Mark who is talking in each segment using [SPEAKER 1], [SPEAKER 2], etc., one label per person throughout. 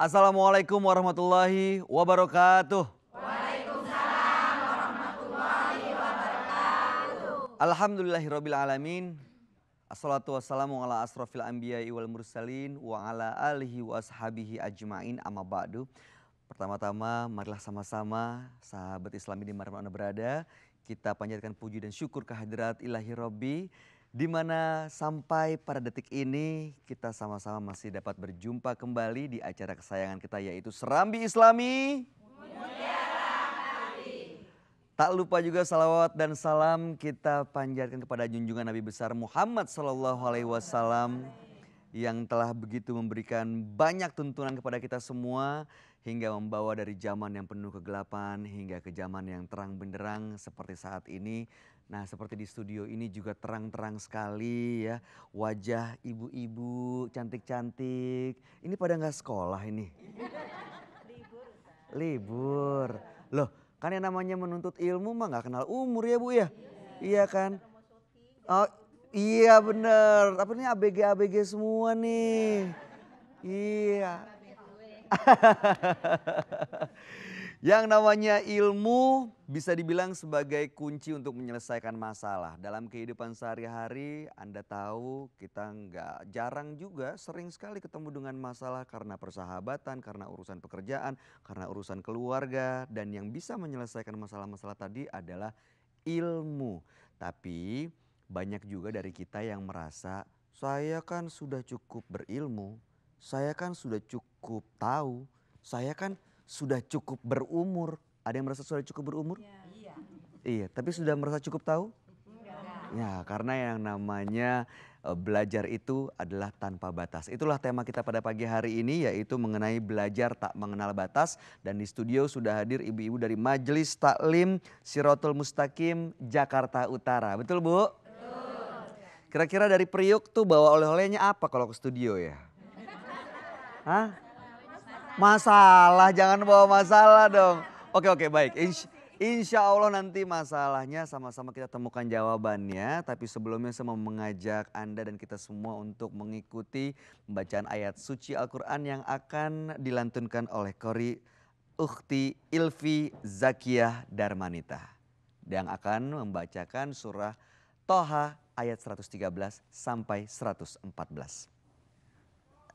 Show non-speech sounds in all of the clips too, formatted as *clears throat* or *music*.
[SPEAKER 1] Assalamualaikum warahmatullahi wabarakatuh. Waalaikumsalam warahmatullahi wabarakatuh. Alhamdulillahirabbil alamin. Assalatu wassalamu ala asrofil anbiya'i wal mursalin wa ala alihi washabihi ajmain amma ba'du. Pertama-tama marilah sama-sama sahabat Islam di mana Anda berada kita panjatkan puji dan syukur kehadirat ilahi Robbi di mana sampai pada detik ini kita sama-sama masih dapat berjumpa kembali di acara kesayangan kita yaitu Serambi Islami. Tak lupa juga salawat dan salam kita panjatkan kepada junjungan Nabi besar Muhammad Sallallahu Alaihi Wasallam yang telah begitu memberikan banyak tuntunan kepada kita semua hingga membawa dari zaman yang penuh kegelapan hingga ke zaman yang terang benderang seperti saat ini Nah, seperti di studio ini juga terang-terang sekali ya. Wajah ibu-ibu cantik-cantik. Ini pada nggak sekolah ini. Libur. Libur. Loh, kan yang namanya menuntut ilmu mah nggak kenal umur ya, Bu ya? Iya, iya kan? Oh, iya bener. tapi ini ABG-ABG semua nih. Iya. iya. *laughs* Yang namanya ilmu bisa dibilang sebagai kunci untuk menyelesaikan masalah. Dalam kehidupan sehari-hari Anda tahu kita nggak jarang juga sering sekali ketemu dengan masalah karena persahabatan, karena urusan pekerjaan, karena urusan keluarga. Dan yang bisa menyelesaikan masalah-masalah tadi adalah ilmu. Tapi banyak juga dari kita yang merasa saya kan sudah cukup berilmu, saya kan sudah cukup tahu, saya kan sudah cukup berumur. Ada yang merasa sudah cukup berumur? Ya. Iya, iya tapi sudah merasa cukup tahu? Enggak. Ya, karena yang namanya eh, belajar itu adalah tanpa batas. Itulah tema kita pada pagi hari ini yaitu mengenai belajar tak mengenal batas dan di studio sudah hadir ibu-ibu dari Majelis Taklim Sirotul Mustaqim Jakarta Utara. Betul, Bu? Kira-kira dari Priuk tuh bawa oleh-olehnya apa kalau ke studio ya? Hah? Masalah, jangan bawa masalah dong. Oke oke baik. Insya, insya Allah nanti masalahnya sama-sama kita temukan jawabannya. Tapi sebelumnya saya mau mengajak Anda dan kita semua untuk mengikuti pembacaan ayat suci Al-Quran yang akan dilantunkan oleh Kori Ukti Ilfi Zakiyah Darmanita. Yang akan membacakan surah Toha ayat 113 sampai 114.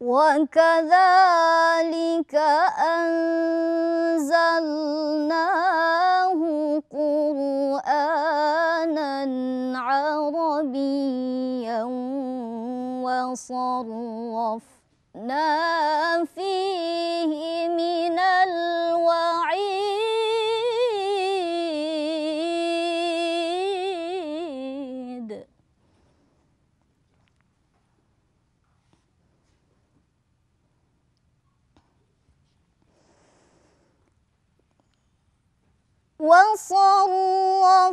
[SPEAKER 2] وكذلك أنزلناه قرآنا عربيا وصرفنا فيه من الأرض وصرفنا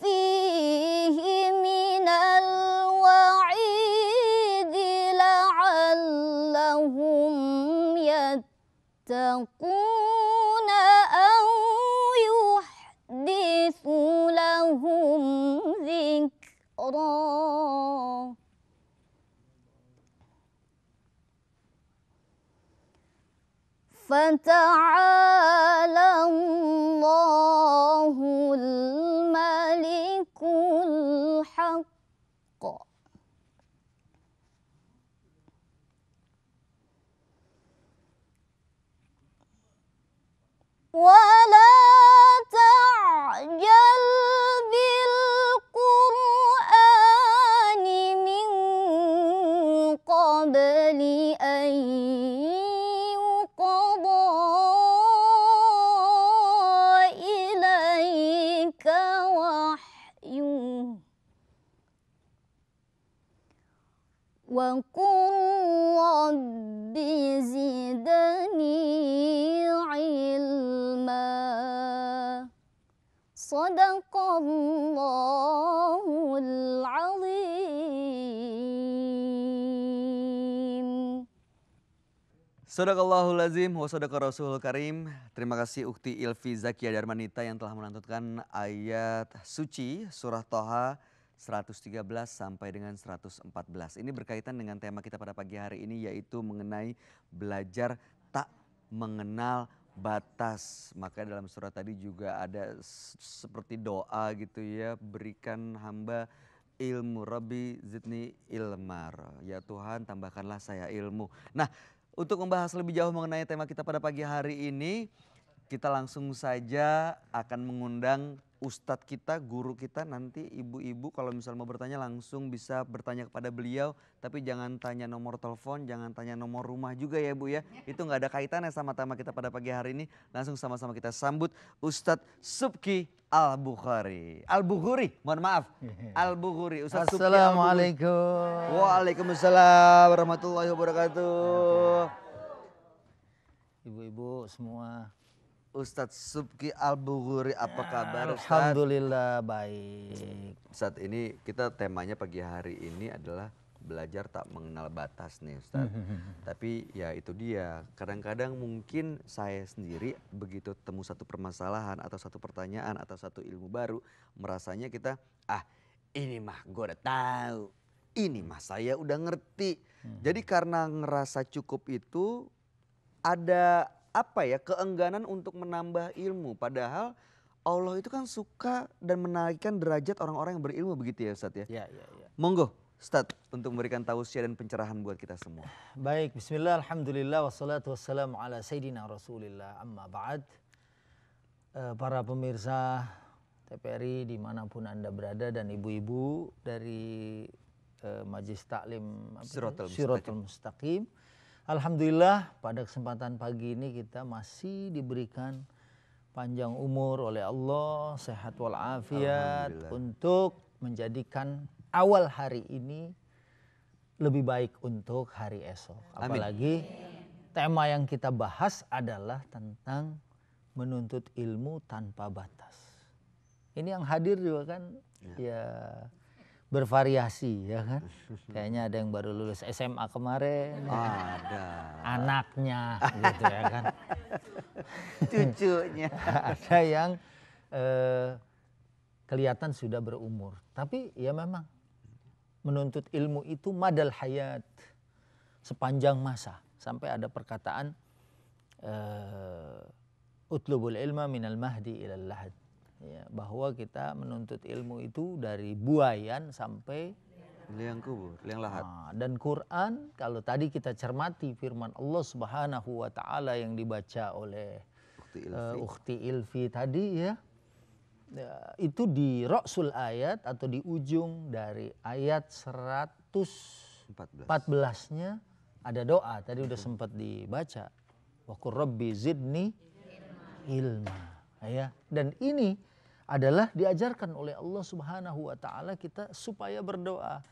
[SPEAKER 2] فيه من الوعيد لعلهم يتقون
[SPEAKER 1] Sadaqallahul lazim wa sadaqa rasul karim. Terima kasih Ukti Ilfi Zakia Darmanita yang telah melantunkan ayat suci surah Toha 113 sampai dengan 114. Ini berkaitan dengan tema kita pada pagi hari ini yaitu mengenai belajar tak mengenal batas. Maka dalam surat tadi juga ada seperti doa gitu ya, berikan hamba ilmu Rabbi zidni ilmar. Ya Tuhan tambahkanlah saya ilmu. Nah untuk membahas lebih jauh mengenai tema kita pada pagi hari ini, kita langsung saja akan mengundang ustadz kita, guru kita nanti ibu-ibu kalau misalnya mau bertanya langsung bisa bertanya kepada beliau. Tapi jangan tanya nomor telepon, jangan tanya nomor rumah juga ya Bu ya. Itu nggak ada kaitannya sama tema kita pada pagi hari ini. Langsung sama-sama kita sambut Ustadz Subki Al-Bukhari. Al-Bukhari, mohon maaf. *laughs* Al-Bukhari. Assalamualaikum. Al Waalaikumsalam warahmatullahi wabarakatuh.
[SPEAKER 3] Ibu-ibu semua Ustadz Subki al buguri apa ya, kabar Ustadz? Alhamdulillah
[SPEAKER 1] baik. Saat ini kita temanya pagi hari ini adalah belajar tak mengenal batas nih Ustadz. *laughs* Tapi ya itu dia, kadang-kadang mungkin saya sendiri begitu temu satu permasalahan atau satu pertanyaan atau satu ilmu baru, merasanya kita ah ini mah gue udah tahu, ini mah saya udah ngerti. Hmm. Jadi karena ngerasa cukup itu ada apa ya keengganan untuk menambah ilmu padahal Allah itu kan suka dan menaikkan derajat orang-orang yang berilmu begitu ya Ustaz ya. Ya, ya, iya. Monggo Ustaz untuk memberikan tausiah dan pencerahan buat kita semua.
[SPEAKER 3] Baik, bismillah alhamdulillah wassalatu wassalamu ala sayidina Rasulillah amma ba'd. Eh, para pemirsa TPRI dimanapun Anda berada dan ibu-ibu dari eh, Majlis Taklim Siratul Mustaqim. Mustaqim Alhamdulillah pada kesempatan pagi ini kita masih diberikan panjang umur oleh Allah, sehat walafiat untuk menjadikan awal hari ini lebih baik untuk hari esok. Apalagi Amin. tema yang kita bahas adalah tentang menuntut ilmu tanpa batas. Ini yang hadir juga kan ya, ya
[SPEAKER 4] bervariasi
[SPEAKER 3] ya kan kayaknya ada yang baru lulus SMA kemarin oh, ada anaknya gitu ya kan *laughs* cucunya *laughs* ada yang eh, kelihatan sudah berumur tapi ya memang menuntut ilmu itu madal hayat sepanjang masa sampai ada perkataan eh, utlubul ilma minal mahdi ilal lahad ya, bahwa kita menuntut ilmu itu dari buayan sampai liang kubur, liang lahat. Nah, dan Quran kalau tadi kita cermati firman Allah Subhanahu wa taala yang dibaca oleh Ukti Ilfi, uh, Ukti Ilfi tadi ya. ya itu di Rasul ayat atau di ujung dari ayat 114-nya ada doa tadi udah mm-hmm. sempat dibaca. Wa qur zidni ilma. Ya, dan ini adalah diajarkan oleh Allah Subhanahu wa taala kita supaya berdoa.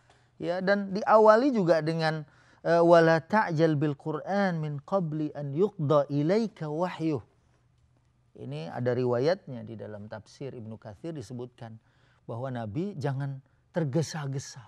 [SPEAKER 3] Ya, dan diawali juga dengan e, wala ta'jal bil Qur'an min qabli an yuqda ilaika wahyu Ini ada riwayatnya di dalam tafsir Ibnu Katsir disebutkan bahwa Nabi jangan tergesa-gesa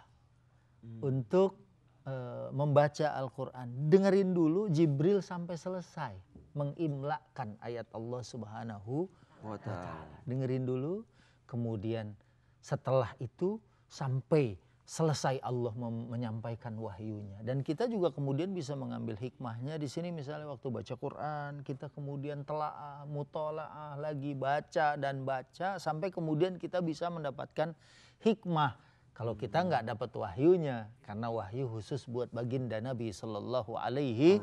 [SPEAKER 3] hmm. untuk e, membaca Al-Qur'an. Dengerin dulu Jibril sampai selesai mengimlakkan ayat Allah Subhanahu wa nah, Dengerin dulu, kemudian setelah itu sampai selesai Allah menyampaikan wahyunya dan kita juga kemudian bisa mengambil hikmahnya di sini misalnya waktu baca Quran kita kemudian telaah mutolaah lagi baca dan baca sampai kemudian kita bisa mendapatkan hikmah kalau kita hmm. nggak dapat wahyunya, karena wahyu khusus buat baginda Nabi Shallallahu Alaihi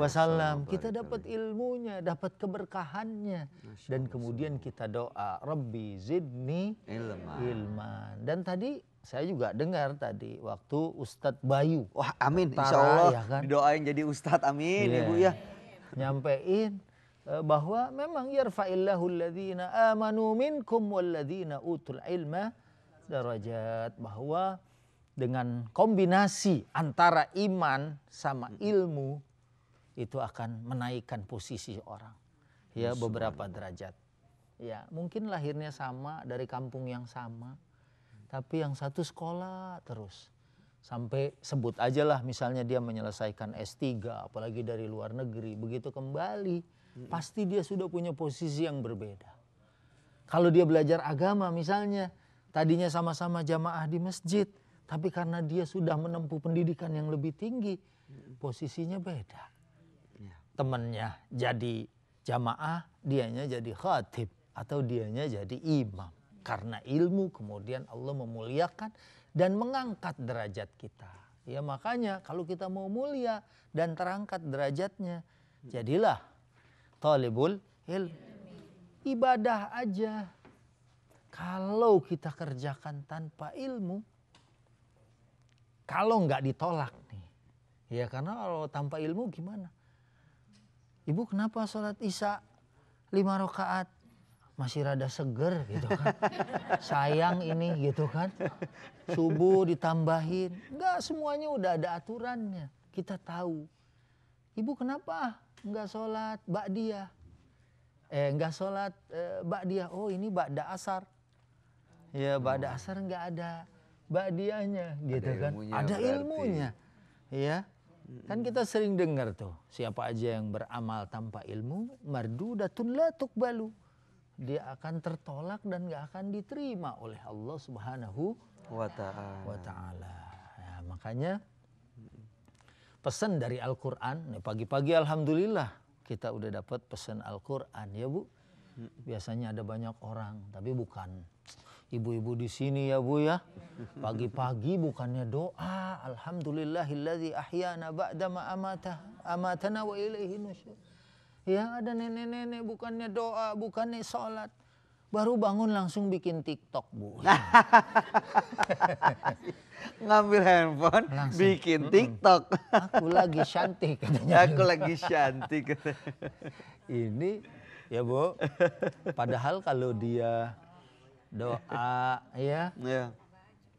[SPEAKER 3] Wasallam, kita dapat ilmunya, dapat keberkahannya, dan kemudian kita doa, Rabbi zidni ilman. Dan tadi saya juga dengar tadi waktu Ustadz Bayu, wah amin, Insya Allah ya kan? didoain jadi Ustadz, amin, yeah. ibu ya. Iya. Nyampein, e, bahwa memang yarfa'illahu alladhina amanu minkum walladhina utul ilma derajat bahwa dengan kombinasi antara iman sama hmm. ilmu itu akan menaikkan posisi orang ya beberapa derajat ya mungkin lahirnya sama dari kampung yang sama tapi yang satu sekolah terus sampai sebut aja lah misalnya dia menyelesaikan S3 apalagi dari luar negeri begitu kembali hmm. pasti dia sudah punya posisi yang berbeda kalau dia belajar agama misalnya Tadinya sama-sama jamaah di masjid, tapi karena dia sudah menempuh pendidikan yang lebih tinggi, posisinya beda. Iya. Temennya jadi jamaah, dianya jadi khatib atau dianya jadi imam. Karena ilmu kemudian Allah memuliakan dan mengangkat derajat kita. Ya makanya kalau kita mau mulia dan terangkat derajatnya, jadilah talibul ilmu. Ibadah aja kalau kita kerjakan tanpa ilmu, kalau nggak ditolak nih, ya karena kalau tanpa ilmu gimana? Ibu kenapa sholat isya lima rakaat masih rada seger gitu kan? *laughs* Sayang ini gitu kan? Subuh ditambahin, nggak semuanya udah ada aturannya. Kita tahu. Ibu kenapa nggak sholat bak dia? Eh nggak sholat eh, bak dia? Oh ini bak dasar. asar Ya, ba'da hmm. asar enggak ada badiahnya gitu ada kan. Ilmunya ada berarti. ilmunya. Ya. Kan kita hmm. sering dengar tuh, siapa aja yang beramal tanpa ilmu, mardudatun la balu, Dia akan tertolak dan nggak akan diterima oleh Allah Subhanahu wa taala. Wa taala. Ya, makanya pesan dari Al-Qur'an, ya, pagi-pagi alhamdulillah kita udah dapat pesan Al-Qur'an ya, Bu. Hmm. Biasanya ada banyak orang, tapi bukan ibu-ibu di sini ya Bu ya. Pagi-pagi bukannya doa, alhamdulillahilladzi ahyana ba'da ma amata amatana wa ilaihi nusyur. Ya ada nenek-nenek bukannya doa, bukannya salat, Baru bangun langsung bikin TikTok,
[SPEAKER 1] Bu. *laughs* Ngambil handphone, langsung. bikin TikTok. Aku lagi cantik katanya. Aku lagi cantik.
[SPEAKER 3] Ini ya, Bu. Padahal kalau dia doa *laughs* ya. Yeah.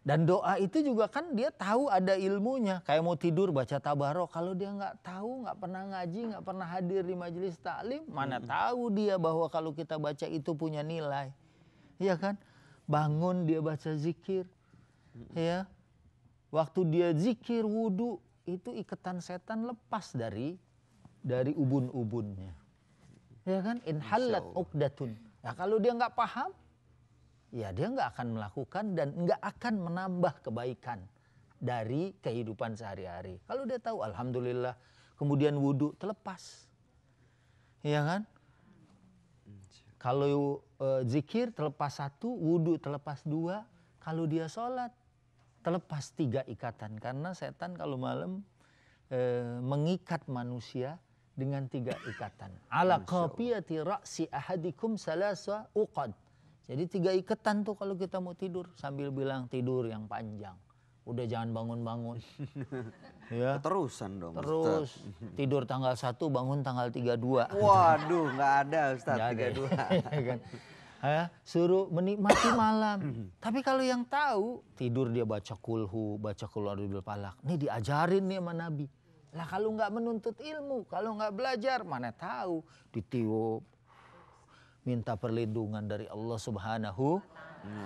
[SPEAKER 3] Dan doa itu juga kan dia tahu ada ilmunya. Kayak mau tidur baca tabaro. Kalau dia nggak tahu, nggak pernah ngaji, nggak pernah hadir di majelis taklim, mana hmm. tahu dia bahwa kalau kita baca itu punya nilai. ya kan? Bangun dia baca zikir. Hmm. Ya. Waktu dia zikir wudhu itu ikatan setan lepas dari dari ubun-ubunnya. Ya kan? Inhalat uqdatun. ya kalau dia nggak paham, ya dia nggak akan melakukan dan nggak akan menambah kebaikan dari kehidupan sehari-hari. Kalau dia tahu, alhamdulillah. Kemudian wudhu terlepas, ya kan? Kalau e, zikir terlepas satu, wudhu terlepas dua. Kalau dia sholat terlepas tiga ikatan karena setan kalau malam e, mengikat manusia dengan tiga ikatan. Ala kopiati ra'si ahadikum salasa uqad jadi tiga iketan tuh kalau kita mau tidur sambil bilang tidur yang panjang. Udah jangan bangun-bangun. *laughs*
[SPEAKER 1] ya. Terusan dong. Terus Ustaz. tidur
[SPEAKER 3] tanggal satu bangun tanggal tiga 32. *laughs* Waduh nggak ada Ustaz Jadi, 32. kan? Ya, suruh menikmati malam. *clears throat* Tapi kalau yang tahu tidur dia baca kulhu, baca keluar dari palak. Ini diajarin nih sama Nabi. Lah kalau nggak menuntut ilmu, kalau nggak belajar mana tahu ditiup minta perlindungan dari Allah Subhanahu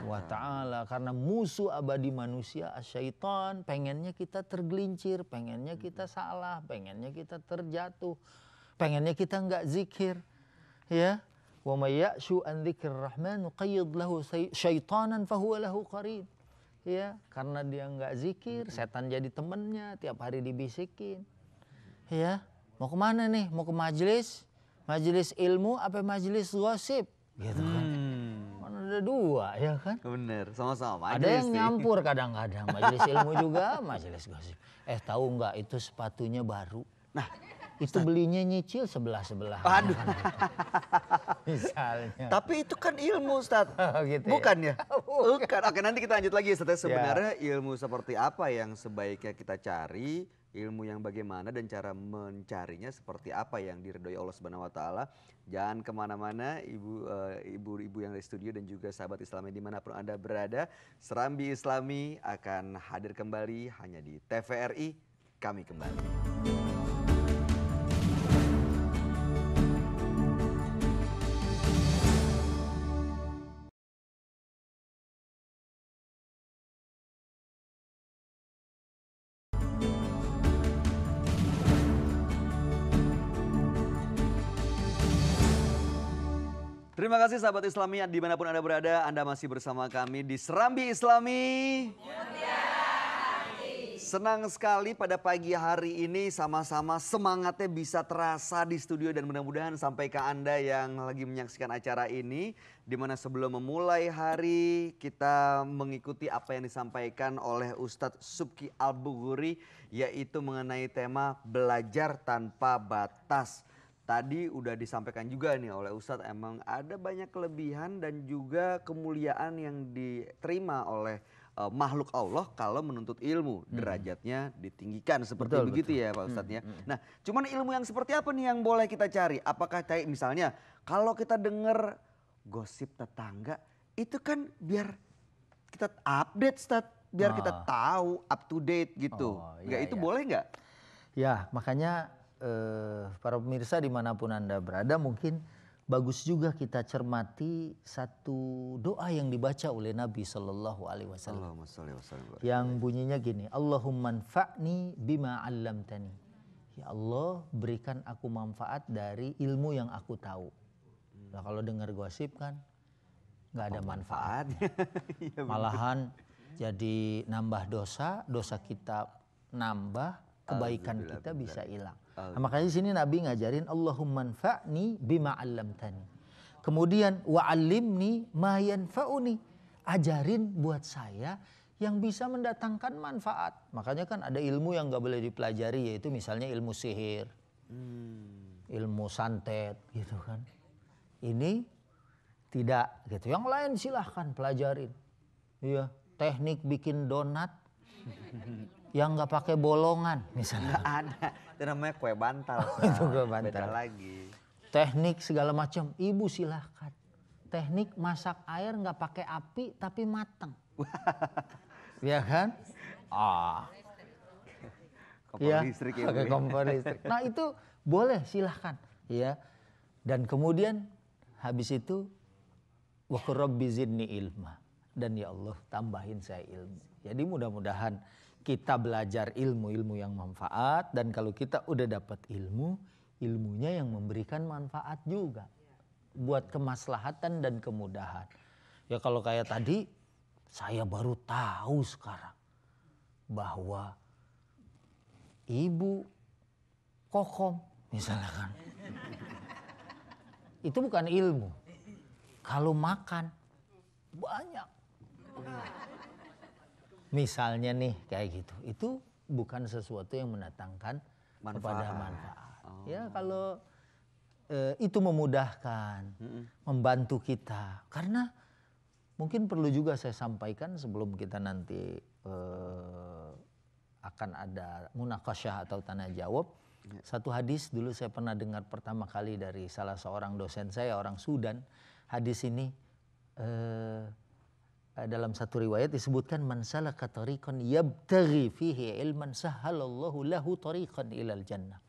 [SPEAKER 3] wa taala karena musuh abadi manusia syaitan pengennya kita tergelincir, pengennya kita salah, pengennya kita terjatuh, pengennya kita nggak zikir. Ya. Wa may ya'shu an dzikrir rahman nuqayyid lahu syaitanan fahuwa lahu qarin. Ya, karena dia nggak zikir, setan jadi temennya, tiap hari dibisikin. Ya, mau kemana nih? Mau ke majelis? majelis ilmu apa majelis gosip gitu kan. Hmm. Mana ada dua ya kan? Bener, sama-sama. Ada yang nyampur *laughs* kadang-kadang majelis ilmu juga, majelis gosip. Eh tahu nggak itu sepatunya baru. Nah, itu belinya nyicil sebelah-sebelah. Aduh.
[SPEAKER 1] *laughs* Misalnya. Tapi itu kan ilmu Ustaz. *laughs* Oh, gitu ya? Bukan ya? ya? Bukan. Oke, nanti kita lanjut lagi Ustaz. Ya. Ya. Sebenarnya ya. ilmu seperti apa yang sebaiknya kita cari ilmu yang bagaimana dan cara mencarinya seperti apa yang diredoi Allah Subhanahu Wa Taala. Jangan kemana-mana, ibu uh, ibu-ibu yang di studio dan juga sahabat Islami dimanapun anda berada, Serambi Islami akan hadir kembali hanya di TVRI. Kami kembali. Terima kasih sahabat islami dimanapun Anda berada. Anda masih bersama kami di Serambi Islami. Senang sekali pada pagi hari ini sama-sama semangatnya bisa terasa di studio dan mudah-mudahan sampai ke Anda yang lagi menyaksikan acara ini di mana sebelum memulai hari kita mengikuti apa yang disampaikan oleh Ustadz Subki al yaitu mengenai tema belajar tanpa batas tadi udah disampaikan juga nih oleh Ustadz emang ada banyak kelebihan dan juga kemuliaan yang diterima oleh uh, makhluk Allah kalau menuntut ilmu hmm. derajatnya ditinggikan seperti betul, begitu betul. ya Pak Ustadz ya. Hmm, hmm, hmm. Nah, cuman ilmu yang seperti apa nih yang boleh kita cari? Apakah cari misalnya kalau kita dengar gosip tetangga itu kan biar kita update Ustadz biar oh. kita ah. tahu up to date gitu. Oh, iya, itu iya. boleh nggak?
[SPEAKER 3] Ya, makanya eh, para pemirsa dimanapun Anda berada mungkin bagus juga kita cermati satu doa yang dibaca oleh Nabi Shallallahu Alaihi Wasallam yang bunyinya gini Allahumma fa'ni bima alam tani ya Allah berikan aku manfaat dari ilmu yang aku tahu nah, kalau dengar gosip kan nggak ada oh, manfaat *laughs* iya, malahan jadi nambah dosa dosa kita nambah kebaikan kita bisa hilang Nah, makanya di sini Nabi ngajarin Allahumma anfa'ni bima 'allamtani. Kemudian wa wa'allimni ma yanfa'uni. Ajarin buat saya yang bisa mendatangkan manfaat. Makanya kan ada ilmu yang gak boleh dipelajari yaitu misalnya ilmu sihir. Hmm. Ilmu santet gitu kan. Ini tidak gitu. Yang lain silahkan pelajarin. Iya, teknik bikin donat
[SPEAKER 1] *laughs*
[SPEAKER 3] yang gak pakai bolongan
[SPEAKER 1] misalnya. Gak ada. Itu namanya kue bantal. Oh, itu kue bantal. Beda lagi.
[SPEAKER 3] Teknik segala macam. Ibu silahkan. Teknik masak air nggak pakai api tapi mateng. *laughs* Iya kan? Ah. Kompor ya. listrik ya. Pakai kompor listrik. Nah itu boleh silahkan. Ya. Dan kemudian habis itu wa zidni ilma dan ya Allah tambahin saya ilmu. Jadi mudah-mudahan kita belajar ilmu-ilmu yang manfaat dan kalau kita udah dapat ilmu, ilmunya yang memberikan manfaat juga buat kemaslahatan dan kemudahan. Ya kalau kayak tadi saya baru tahu sekarang bahwa ibu kokom misalnya kan. Itu bukan ilmu. Kalau makan banyak misalnya nih kayak gitu itu bukan sesuatu yang mendatangkan manfaat. kepada manfaat oh. ya kalau e, itu memudahkan mm -mm. membantu kita karena mungkin perlu juga saya sampaikan sebelum kita nanti e, akan ada munakasyah atau tanah jawab ya. satu hadis dulu saya pernah dengar pertama kali dari salah seorang dosen saya orang Sudan hadis ini eh, Eh, dalam satu riwayat disebutkan man salaka tariqan yabtaghi fihi ilman sahhalallahu lahu tariqan ilal jannah.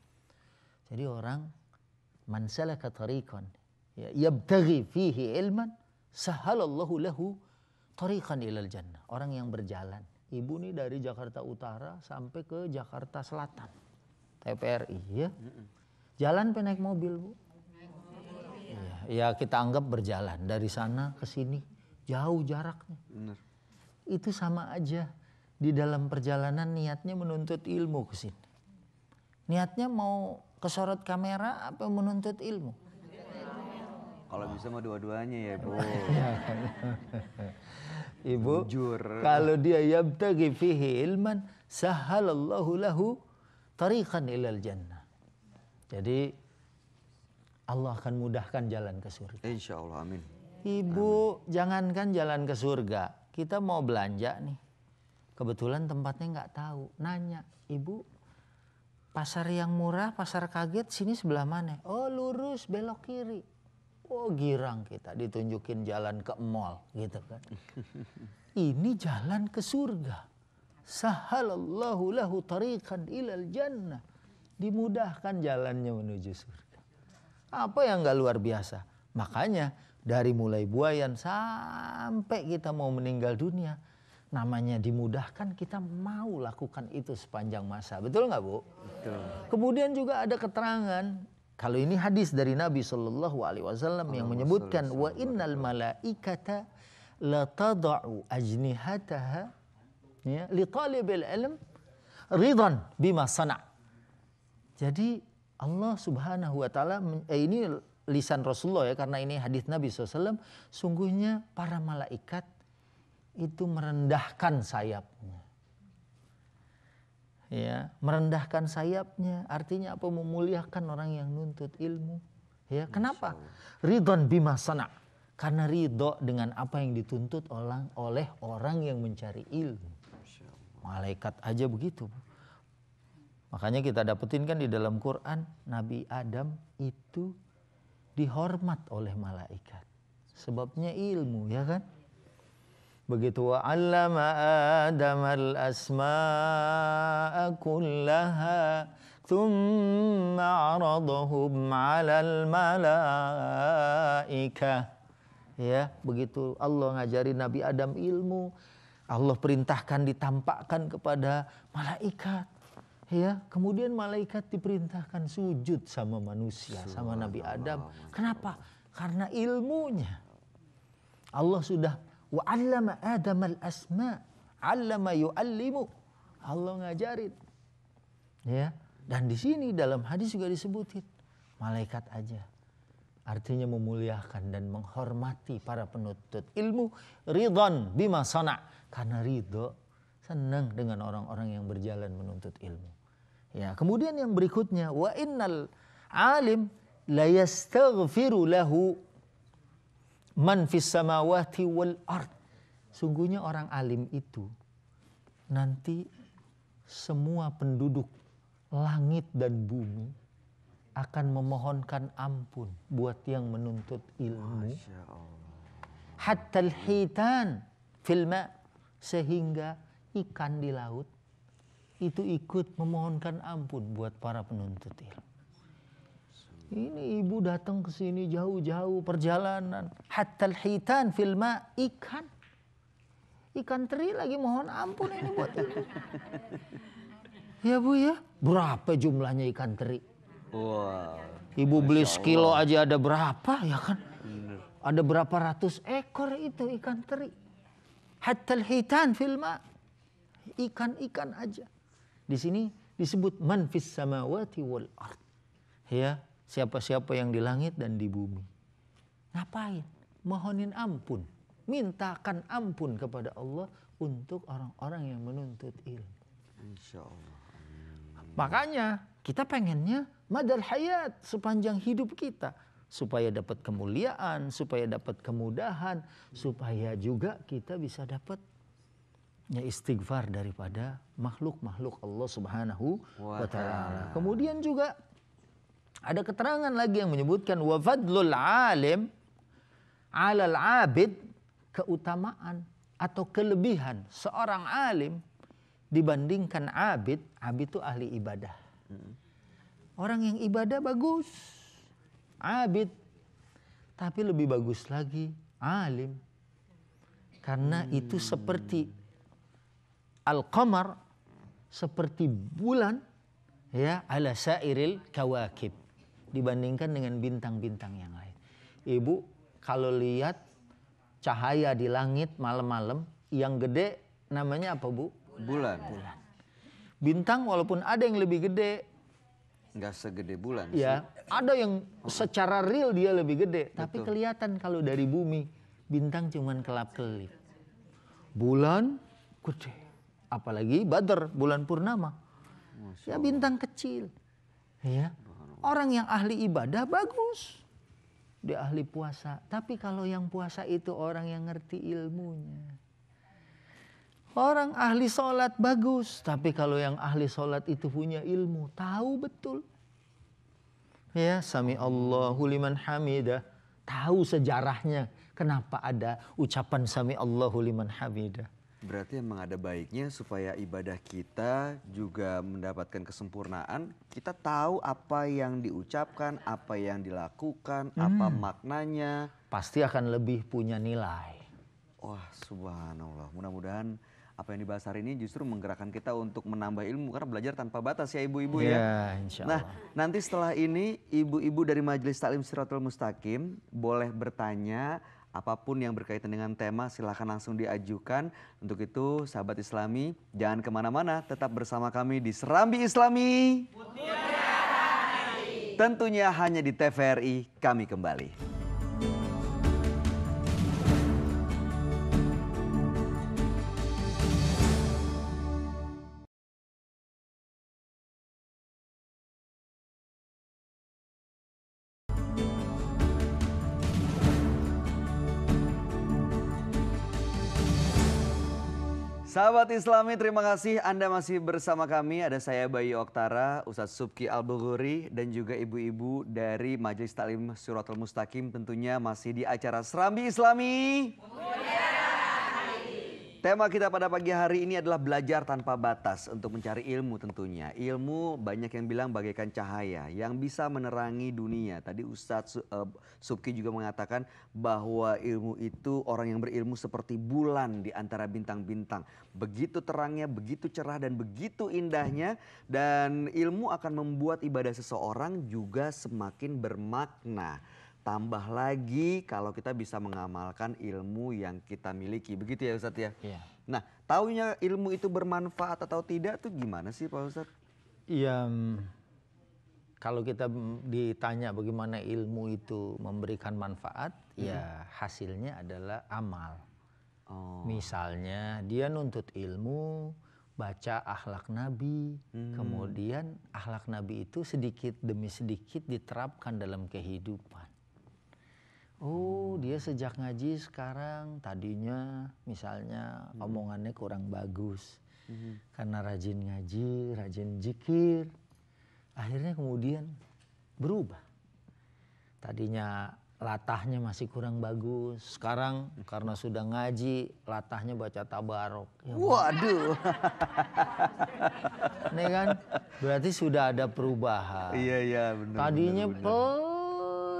[SPEAKER 3] Jadi orang man salaka tariqan ya, yabtaghi fihi ilman sahhalallahu lahu tariqan ilal jannah. Orang yang berjalan. Ibu nih dari Jakarta Utara sampai ke Jakarta Selatan. TPRI ya. Jalan penaik mobil, Bu. Ya, ya kita anggap berjalan dari sana ke sini Jauh jaraknya. Benar. Itu sama aja di dalam perjalanan niatnya menuntut ilmu ke sini. Niatnya mau kesorot kamera apa menuntut ilmu?
[SPEAKER 1] Kalau bisa mau dua-duanya ya, Bu. *laughs* Ibu, Jujur. kalau
[SPEAKER 3] dia yabtagi fihi ilman, sahalallahu lahu tarikan ilal jannah. Jadi Allah akan mudahkan jalan ke surga. Insya Allah, amin. Ibu, Amin. jangankan jalan ke surga, kita mau belanja nih. Kebetulan tempatnya nggak tahu. Nanya, Ibu, pasar yang murah, pasar kaget, sini sebelah mana? Oh, lurus, belok kiri. Oh, girang kita ditunjukin jalan ke mall gitu kan. *laughs* Ini jalan ke surga. Sahalallahu lahu tarikan ilal jannah. Dimudahkan jalannya menuju surga. Apa yang nggak luar biasa? Makanya dari mulai buayan sampai kita mau meninggal dunia. Namanya dimudahkan kita mau lakukan itu sepanjang masa. Betul nggak Bu? Betul. Kemudian juga ada keterangan kalau ini hadis dari Nabi Shallallahu Alaihi Wasallam yang menyebutkan wa innal malaikata la tadau ajnihataha ya, li talibil ilm ridhan bima sana. Jadi Allah Subhanahu wa taala eh, ini lisan Rasulullah ya karena ini hadis Nabi SAW sungguhnya para malaikat itu merendahkan sayapnya ya merendahkan sayapnya artinya apa memuliakan orang yang nuntut ilmu ya kenapa ridon bima sana karena ridho dengan apa yang dituntut orang oleh orang yang mencari ilmu malaikat aja begitu makanya kita dapetin kan di dalam Quran Nabi Adam itu dihormat oleh malaikat. Sebabnya ilmu, ya kan? Begitu wa 'allama Adam al-asma'a kullaha thumma 'aradahum 'alal malaikah. Ya, begitu Allah ngajari Nabi Adam ilmu, Allah perintahkan ditampakkan kepada malaikat ya kemudian malaikat diperintahkan sujud sama manusia sama Nabi Adam kenapa karena ilmunya Allah sudah wa 'allama Adam al-asma 'allama yu'allimu Allah ngajarin ya dan di sini dalam hadis juga disebutin malaikat aja artinya memuliakan dan menghormati para penuntut ilmu ridon bima sana karena ridho senang dengan orang-orang yang berjalan menuntut ilmu Ya, kemudian yang berikutnya wa innal alim la yastaghfiru lahu man fis samawati wal ard. Sungguhnya orang alim itu nanti semua penduduk langit dan bumi akan memohonkan ampun buat yang menuntut ilmu. Hatta hitan filma sehingga ikan di laut itu ikut memohonkan ampun buat para penuntut ilmu. Ini ibu datang ke sini jauh-jauh perjalanan. Hatta hitan filma ikan. Ikan teri lagi mohon ampun ini buat ibu. Ya bu ya, berapa jumlahnya ikan teri? Wow. Ibu beli sekilo aja ada berapa ya kan? Ada berapa ratus ekor itu ikan teri. Hatta hitan filma ikan-ikan aja. Di sini disebut man sama wati wal art Ya, siapa-siapa yang di langit dan di bumi. Ngapain? Mohonin ampun. Mintakan ampun kepada Allah untuk orang-orang yang menuntut ilmu.
[SPEAKER 1] Insya Allah.
[SPEAKER 3] Makanya kita pengennya madal hayat sepanjang hidup kita supaya dapat kemuliaan, supaya dapat kemudahan, supaya juga kita bisa dapat ya istighfar daripada makhluk-makhluk Allah Subhanahu
[SPEAKER 2] wa taala.
[SPEAKER 3] Kemudian juga ada keterangan lagi yang menyebutkan wa fadlul alim 'alal 'abid keutamaan atau kelebihan seorang alim dibandingkan 'abid, 'abid itu ahli ibadah. Hmm. Orang yang ibadah bagus, 'abid tapi lebih bagus lagi alim. Karena hmm. itu seperti al-qamar seperti bulan ya ala sairil kawakib dibandingkan dengan bintang-bintang yang lain. Ibu kalau lihat cahaya di langit malam-malam yang gede namanya apa Bu? Bulan. Bulan. Bintang walaupun ada yang lebih gede
[SPEAKER 1] nggak segede bulan
[SPEAKER 3] ya, sih. Ada yang secara real dia lebih gede, Betul. tapi kelihatan kalau dari bumi bintang cuman kelap-kelip. Bulan gede. Apalagi Badr bulan purnama. Ya bintang kecil. Ya. Orang yang ahli ibadah bagus. Dia ahli puasa. Tapi kalau yang puasa itu orang yang ngerti ilmunya. Orang ahli sholat bagus, tapi kalau yang ahli sholat itu punya ilmu, tahu betul. Ya, sami Allahu liman hamidah. Tahu sejarahnya, kenapa ada ucapan sami Allahu liman hamidah.
[SPEAKER 1] Berarti emang ada baiknya supaya ibadah kita juga mendapatkan kesempurnaan. Kita tahu apa yang diucapkan, apa yang dilakukan, hmm. apa maknanya.
[SPEAKER 3] Pasti akan lebih punya nilai.
[SPEAKER 1] Wah subhanallah. Mudah-mudahan apa yang dibahas hari ini justru menggerakkan kita untuk menambah ilmu. Karena belajar tanpa batas ya ibu-ibu ya. ya. Insya nah, Allah. Nah nanti setelah ini ibu-ibu dari Majelis Taklim Siratul Mustaqim boleh bertanya apapun yang berkaitan dengan tema silahkan langsung diajukan. Untuk itu sahabat islami jangan kemana-mana tetap bersama kami di Serambi Islami. Putih. Tentunya hanya di TVRI kami kembali. Sahabat Islami, terima kasih Anda masih bersama kami. Ada saya Bayi Oktara, Ustadz Subki Al-Bughuri, dan juga ibu-ibu dari Majelis Taklim Suratul Mustaqim tentunya masih di acara Serambi Islami. Mulia. Oh Tema kita pada pagi hari ini adalah belajar tanpa batas untuk mencari ilmu tentunya. Ilmu banyak yang bilang bagaikan cahaya yang bisa menerangi dunia. Tadi Ustadz uh, Subki juga mengatakan bahwa ilmu itu orang yang berilmu seperti bulan di antara bintang-bintang. Begitu terangnya, begitu cerah dan begitu indahnya dan ilmu akan membuat ibadah seseorang juga semakin bermakna tambah lagi kalau kita bisa mengamalkan ilmu yang kita miliki. Begitu ya Ustadz ya? Iya. Nah, taunya ilmu itu bermanfaat atau tidak tuh gimana sih Pak Ustadz?
[SPEAKER 3] Iya, mm, kalau kita mm, ditanya bagaimana ilmu itu memberikan manfaat, hmm. ya hasilnya adalah amal. Oh. Misalnya dia nuntut ilmu, baca akhlak Nabi, hmm. kemudian akhlak Nabi itu sedikit demi sedikit diterapkan dalam kehidupan. Oh, dia sejak ngaji sekarang tadinya misalnya hmm. omongannya kurang bagus. Hmm. Karena rajin ngaji, rajin jikir. Akhirnya kemudian berubah. Tadinya latahnya masih kurang bagus. Sekarang karena sudah ngaji, latahnya baca tabarok. Ya, Waduh. Ini *laughs* kan berarti sudah ada perubahan. Iya, iya benar. Tadinya benar, benar.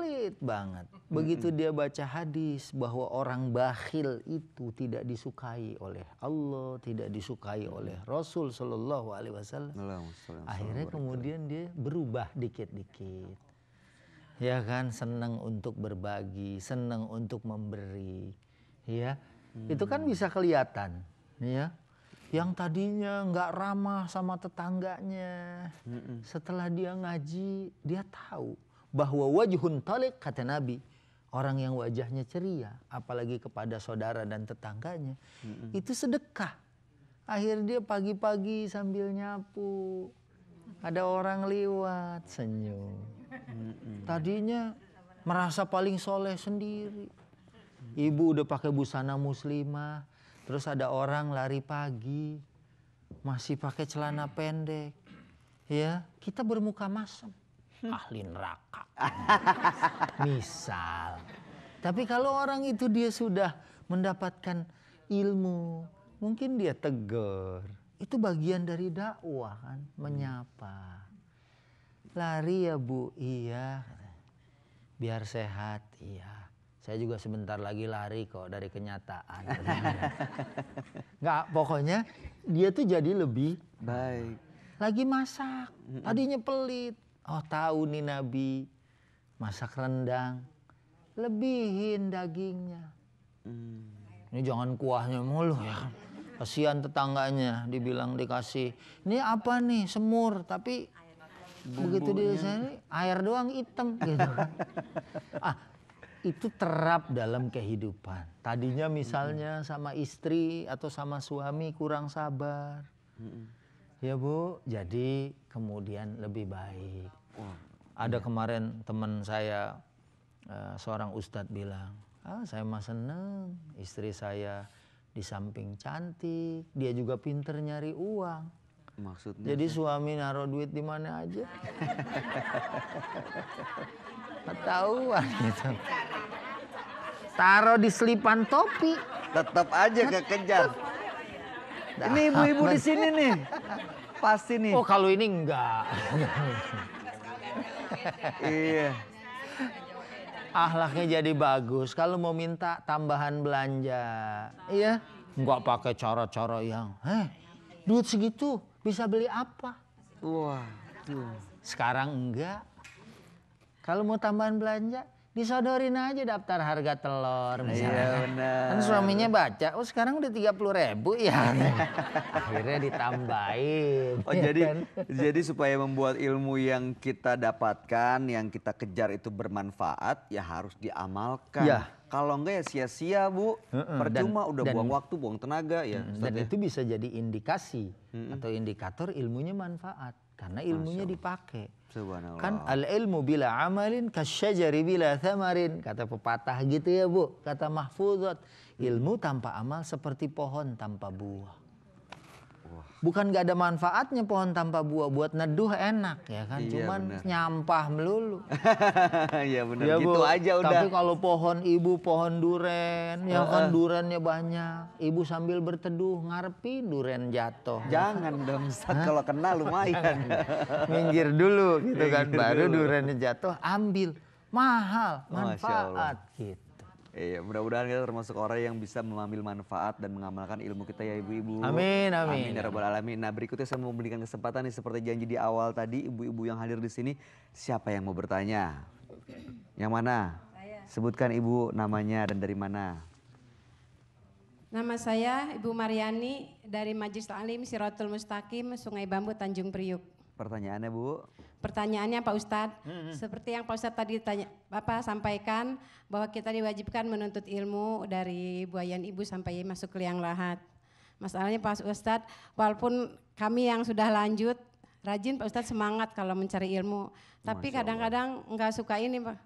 [SPEAKER 3] pelit banget Begitu dia baca hadis bahwa orang bakhil itu tidak disukai oleh Allah, tidak disukai oleh Rasul Shallallahu Alaihi Wasallam. Akhirnya kemudian dia berubah dikit-dikit, ya kan senang untuk berbagi, senang untuk memberi, ya hmm. itu kan mm. bisa kelihatan, ya yang tadinya nggak ramah sama tetangganya, mm setelah dia ngaji dia tahu bahwa wajhun talik kata Nabi Orang yang wajahnya ceria, apalagi kepada saudara dan tetangganya, mm-hmm. itu sedekah. Akhir dia pagi-pagi sambil nyapu, ada orang lewat senyum.
[SPEAKER 2] Mm-hmm.
[SPEAKER 3] Tadinya merasa paling soleh sendiri. Ibu udah pakai busana muslimah, terus ada orang lari pagi, masih pakai celana pendek. Ya, kita bermuka masam. Hmm. ahli neraka. *laughs* Misal. Tapi kalau orang itu dia sudah mendapatkan ilmu, mungkin dia tegur. Itu bagian dari dakwah kan, hmm. menyapa. Lari ya bu, iya. Biar sehat, iya. Saya juga sebentar lagi lari kok dari kenyataan. Enggak, *laughs* pokoknya dia tuh jadi lebih baik. Lagi masak, hmm. tadinya pelit, Oh tahu nih Nabi masak rendang, lebihin dagingnya. Hmm. Ini jangan kuahnya mulu ya. Kan? Kasihan tetangganya dibilang dikasih. Ini apa nih semur tapi begitu dia sini air doang hitam gitu. *laughs* ah, itu terap dalam kehidupan. Tadinya misalnya sama istri atau sama suami kurang sabar. Hmm Ya Bu, jadi kemudian lebih baik. Oh, Ada ya. kemarin teman saya eh, seorang ustadz bilang, ah saya mah seneng istri saya di samping cantik, dia juga pinter nyari uang. Maksudnya? Jadi suami naruh duit di mana aja. Ketahuan gitu. Taruh di selipan topi. Tetap aja kekejar. Ini ibu-ibu di sini nih. Pasti nih. Oh kalau ini enggak. iya. Ahlaknya jadi bagus. Kalau mau minta tambahan belanja. Iya. Enggak pakai cara-cara yang. Eh duit segitu bisa beli apa? Wah. Tuh. Sekarang enggak. Kalau mau tambahan belanja disodorin aja daftar harga telur iya, misalnya. Iya benar. Kan suaminya baca, oh sekarang udah tiga puluh ribu ya. *laughs* Akhirnya ditambahin. Oh ya jadi kan?
[SPEAKER 1] jadi supaya membuat ilmu yang kita dapatkan, yang kita kejar itu bermanfaat, ya harus diamalkan. Ya. Kalau enggak ya sia-sia bu, uh -uh. percuma dan, udah dan, buang waktu, buang tenaga
[SPEAKER 3] ya. dan ya. itu bisa jadi indikasi uh -uh. atau indikator ilmunya manfaat karena ilmunya dipakai. Kan al ilmu bila amalin kasyajari bila thamarin kata pepatah gitu ya Bu, kata Mahfudzat. Ilmu tanpa amal seperti pohon
[SPEAKER 1] tanpa buah
[SPEAKER 3] bukan gak ada manfaatnya pohon tanpa buah buat neduh enak
[SPEAKER 1] ya kan iya, cuman bener.
[SPEAKER 3] nyampah melulu
[SPEAKER 1] *laughs* iya benar ya, gitu bu. aja udah tapi
[SPEAKER 3] kalau pohon ibu pohon duren ya uh, kan durennya banyak ibu sambil berteduh ngarepin duren jatuh jangan dong kalau kena lumayan *laughs* minggir dulu gitu kan baru
[SPEAKER 1] durennya jatuh
[SPEAKER 3] ambil mahal manfaat
[SPEAKER 1] gitu Iya, mudah-mudahan kita termasuk orang yang bisa mengambil manfaat dan mengamalkan ilmu kita ya ibu-ibu. Amin, amin. Amin ya rabbal alamin. Nah, berikutnya saya mau memberikan kesempatan nih seperti janji di awal tadi ibu-ibu yang hadir di sini siapa yang mau bertanya? Yang mana? Saya. Sebutkan ibu namanya dan dari mana?
[SPEAKER 4] Nama saya Ibu Mariani dari Majelis Alim Sirotul Mustaqim Sungai Bambu Tanjung Priuk. Pertanyaannya Bu? pertanyaannya Pak Ustadz. Hmm, hmm. Seperti yang Pak Ustadz tadi tanya, Bapak sampaikan bahwa kita diwajibkan menuntut ilmu dari buayan ibu sampai masuk ke liang lahat. Masalahnya Pak Ustadz, walaupun kami yang sudah lanjut, rajin Pak Ustadz semangat kalau mencari ilmu. Tapi kadang-kadang nggak suka ini Pak.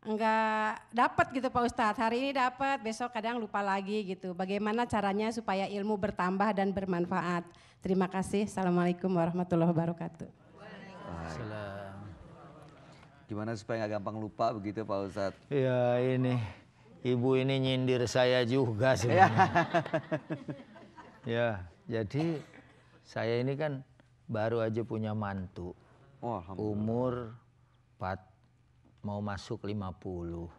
[SPEAKER 4] Enggak dapat gitu Pak Ustadz, hari ini dapat, besok kadang lupa lagi gitu. Bagaimana caranya supaya ilmu bertambah dan bermanfaat. Terima kasih. Assalamualaikum warahmatullahi wabarakatuh.
[SPEAKER 1] Waalaikumsalam. Gimana supaya nggak gampang lupa begitu Pak Ustadz?
[SPEAKER 3] Ya ini ibu ini nyindir saya juga sih. ya, ya jadi saya ini kan baru aja punya mantu. Oh, umur empat mau masuk lima puluh.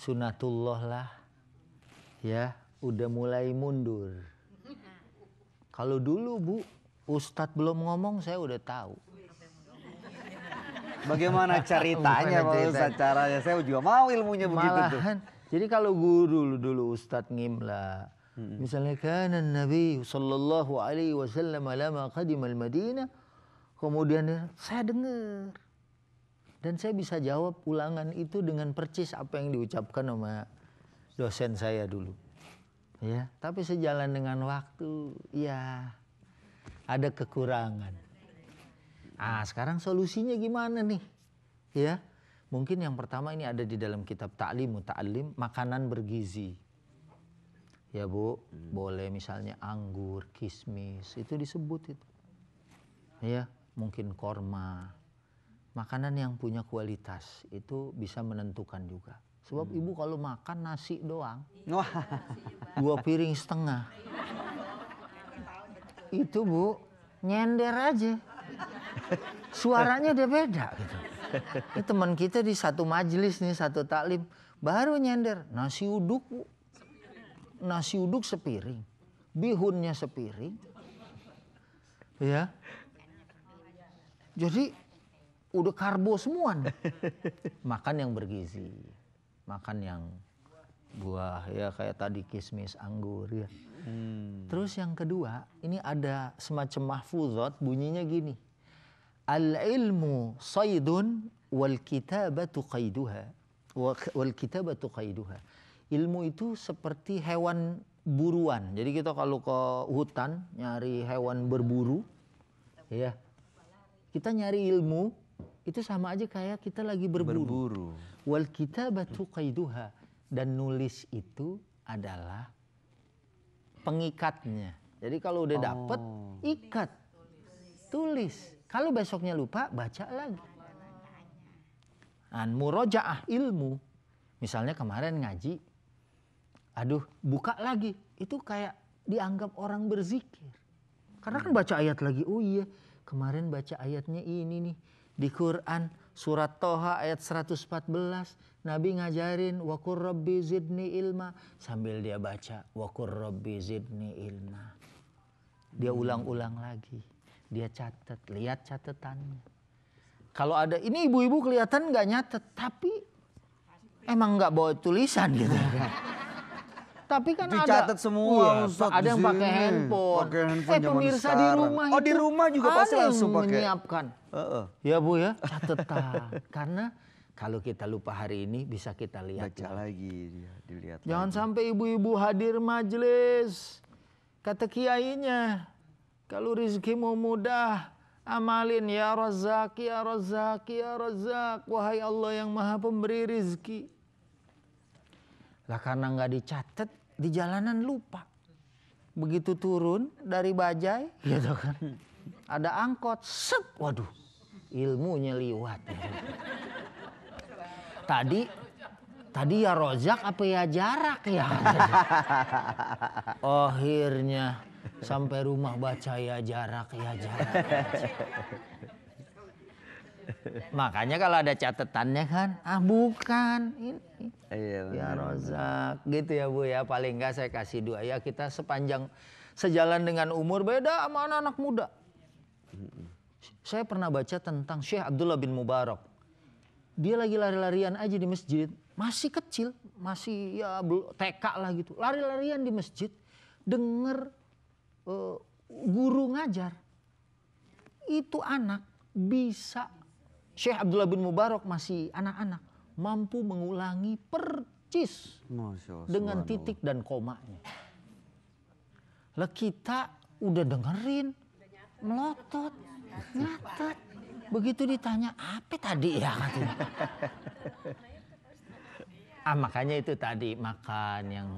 [SPEAKER 3] Sunatullah lah. Ya, udah mulai mundur. Kalau dulu Bu, Ustadz belum ngomong saya udah tahu.
[SPEAKER 1] Bagaimana *laughs* ceritanya Pak Ustadz caranya?
[SPEAKER 3] Saya juga mau ilmunya Malahan, begitu tuh. Jadi kalau guru dulu dulu Ustadz Ngimla, hmm. misalnya kan Nabi Sallallahu Alaihi Wasallam lama qadim al Madinah, kemudian saya dengar dan saya bisa jawab ulangan itu dengan percis apa yang diucapkan sama dosen saya dulu ya tapi sejalan dengan waktu ya ada kekurangan Ah, hmm. sekarang solusinya gimana nih? Ya. Mungkin yang pertama ini ada di dalam kitab taklim, Ta'lim, makanan bergizi. Ya, Bu, hmm. boleh misalnya anggur, kismis, itu disebut itu. Ya, mungkin korma. Makanan yang punya kualitas itu bisa menentukan juga. Sebab hmm. ibu kalau makan nasi doang, *laughs* Wah. dua piring setengah. Iya, iya. itu bu, nyender aja. Suaranya dia beda gitu. Ini teman kita di satu majelis nih, satu taklim. Baru nyender, nasi uduk Nasi uduk sepiring. Bihunnya sepiring. Ya. Jadi udah karbo semua nih. Makan yang bergizi. Makan yang buah ya kayak tadi kismis anggur ya. Hmm. Terus yang kedua ini ada semacam mahfuzot bunyinya gini. Al-ilmu saydun wal kitabatu qaiduha. Wal kitabatu qaiduha. Ilmu itu seperti hewan buruan. Jadi kita kalau ke hutan nyari hewan berburu, ya. Kita nyari ilmu itu sama aja kayak kita lagi berburu. berburu. Wal kitabatu qaiduha dan nulis itu adalah pengikatnya. Jadi kalau udah dapet, oh. ikat, tulis. Kalau besoknya lupa, baca lagi. Anmu murojaah ilmu. Misalnya kemarin ngaji, aduh buka lagi. Itu kayak dianggap orang berzikir. Karena kan baca ayat lagi, oh iya kemarin baca ayatnya ini nih. Di Quran surat Toha ayat 114 Nabi ngajarin wakur rabbi zidni ilma sambil dia baca wakur rabbi zidni ilma. Dia ulang-ulang lagi. Dia catat, lihat catatannya. Kalau ada ini ibu-ibu kelihatan nggak nyatet, tapi emang nggak bawa tulisan gitu *laughs* tapi kan dicatat ada, semua, iya, Ustaz, ada yang pakai handphone. Pakai handphone eh pemirsa sekarang. di rumah itu oh, di rumah juga pasti langsung pakai. menyiapkan. Uh -uh. Ya bu ya catatan *laughs* karena kalau kita lupa hari ini bisa kita lihat Baca lagi, dia, dilihat. Jangan lagi. sampai ibu-ibu hadir majelis kata kiainya kalau rizkimu mudah, amalin ya Razak, ya Razak, ya Razak. Wahai Allah yang maha pemberi rizki. Lah karena nggak dicatat, di jalanan lupa. Begitu turun dari bajai, gitu kan. Ada angkot, sek, waduh. Ilmunya liwat. Tadi Tadi ya rozak apa ya jarak ya? *laughs* Akhirnya sampai rumah baca ya jarak ya jarak. Makanya kalau ada catatannya kan, ah bukan ini.
[SPEAKER 1] Iya, ya rozak
[SPEAKER 3] gitu ya Bu ya. Paling enggak saya kasih dua ya kita sepanjang sejalan dengan umur beda sama anak-anak muda. Saya pernah baca tentang Syekh Abdullah bin Mubarak. Dia lagi lari-larian aja di masjid, masih kecil, masih ya TK lah gitu. Lari-larian di masjid, denger Eh, guru ngajar itu anak bisa Syekh Abdullah bin Mubarak masih anak-anak mampu mengulangi percis dengan titik dan komanya. Lah kita udah dengerin melotot, nyatet. Begitu ditanya apa tadi ya katanya. ah makanya itu tadi makan yang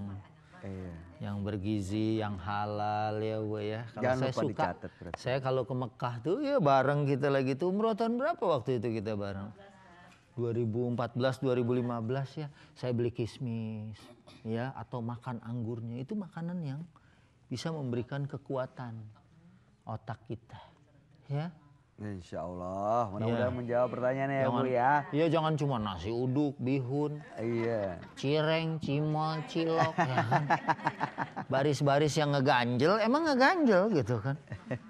[SPEAKER 3] iya yang bergizi, yang halal ya gue ya. Kalau Jangan saya lupa suka, dicatat, saya kalau ke Mekah tuh ya bareng kita lagi tuh umroh tahun berapa waktu itu kita bareng? 2014 2015 ya. Saya beli kismis ya atau makan anggurnya itu makanan yang bisa memberikan kekuatan otak kita ya Insya Allah, mudah-mudahan yeah. menjawab pertanyaannya jangan, ya Bu ya. Iya jangan cuma nasi uduk, bihun, iya. cireng, cimol, cilok, ya kan? baris-baris yang ngeganjel, emang ngeganjel gitu kan. *laughs*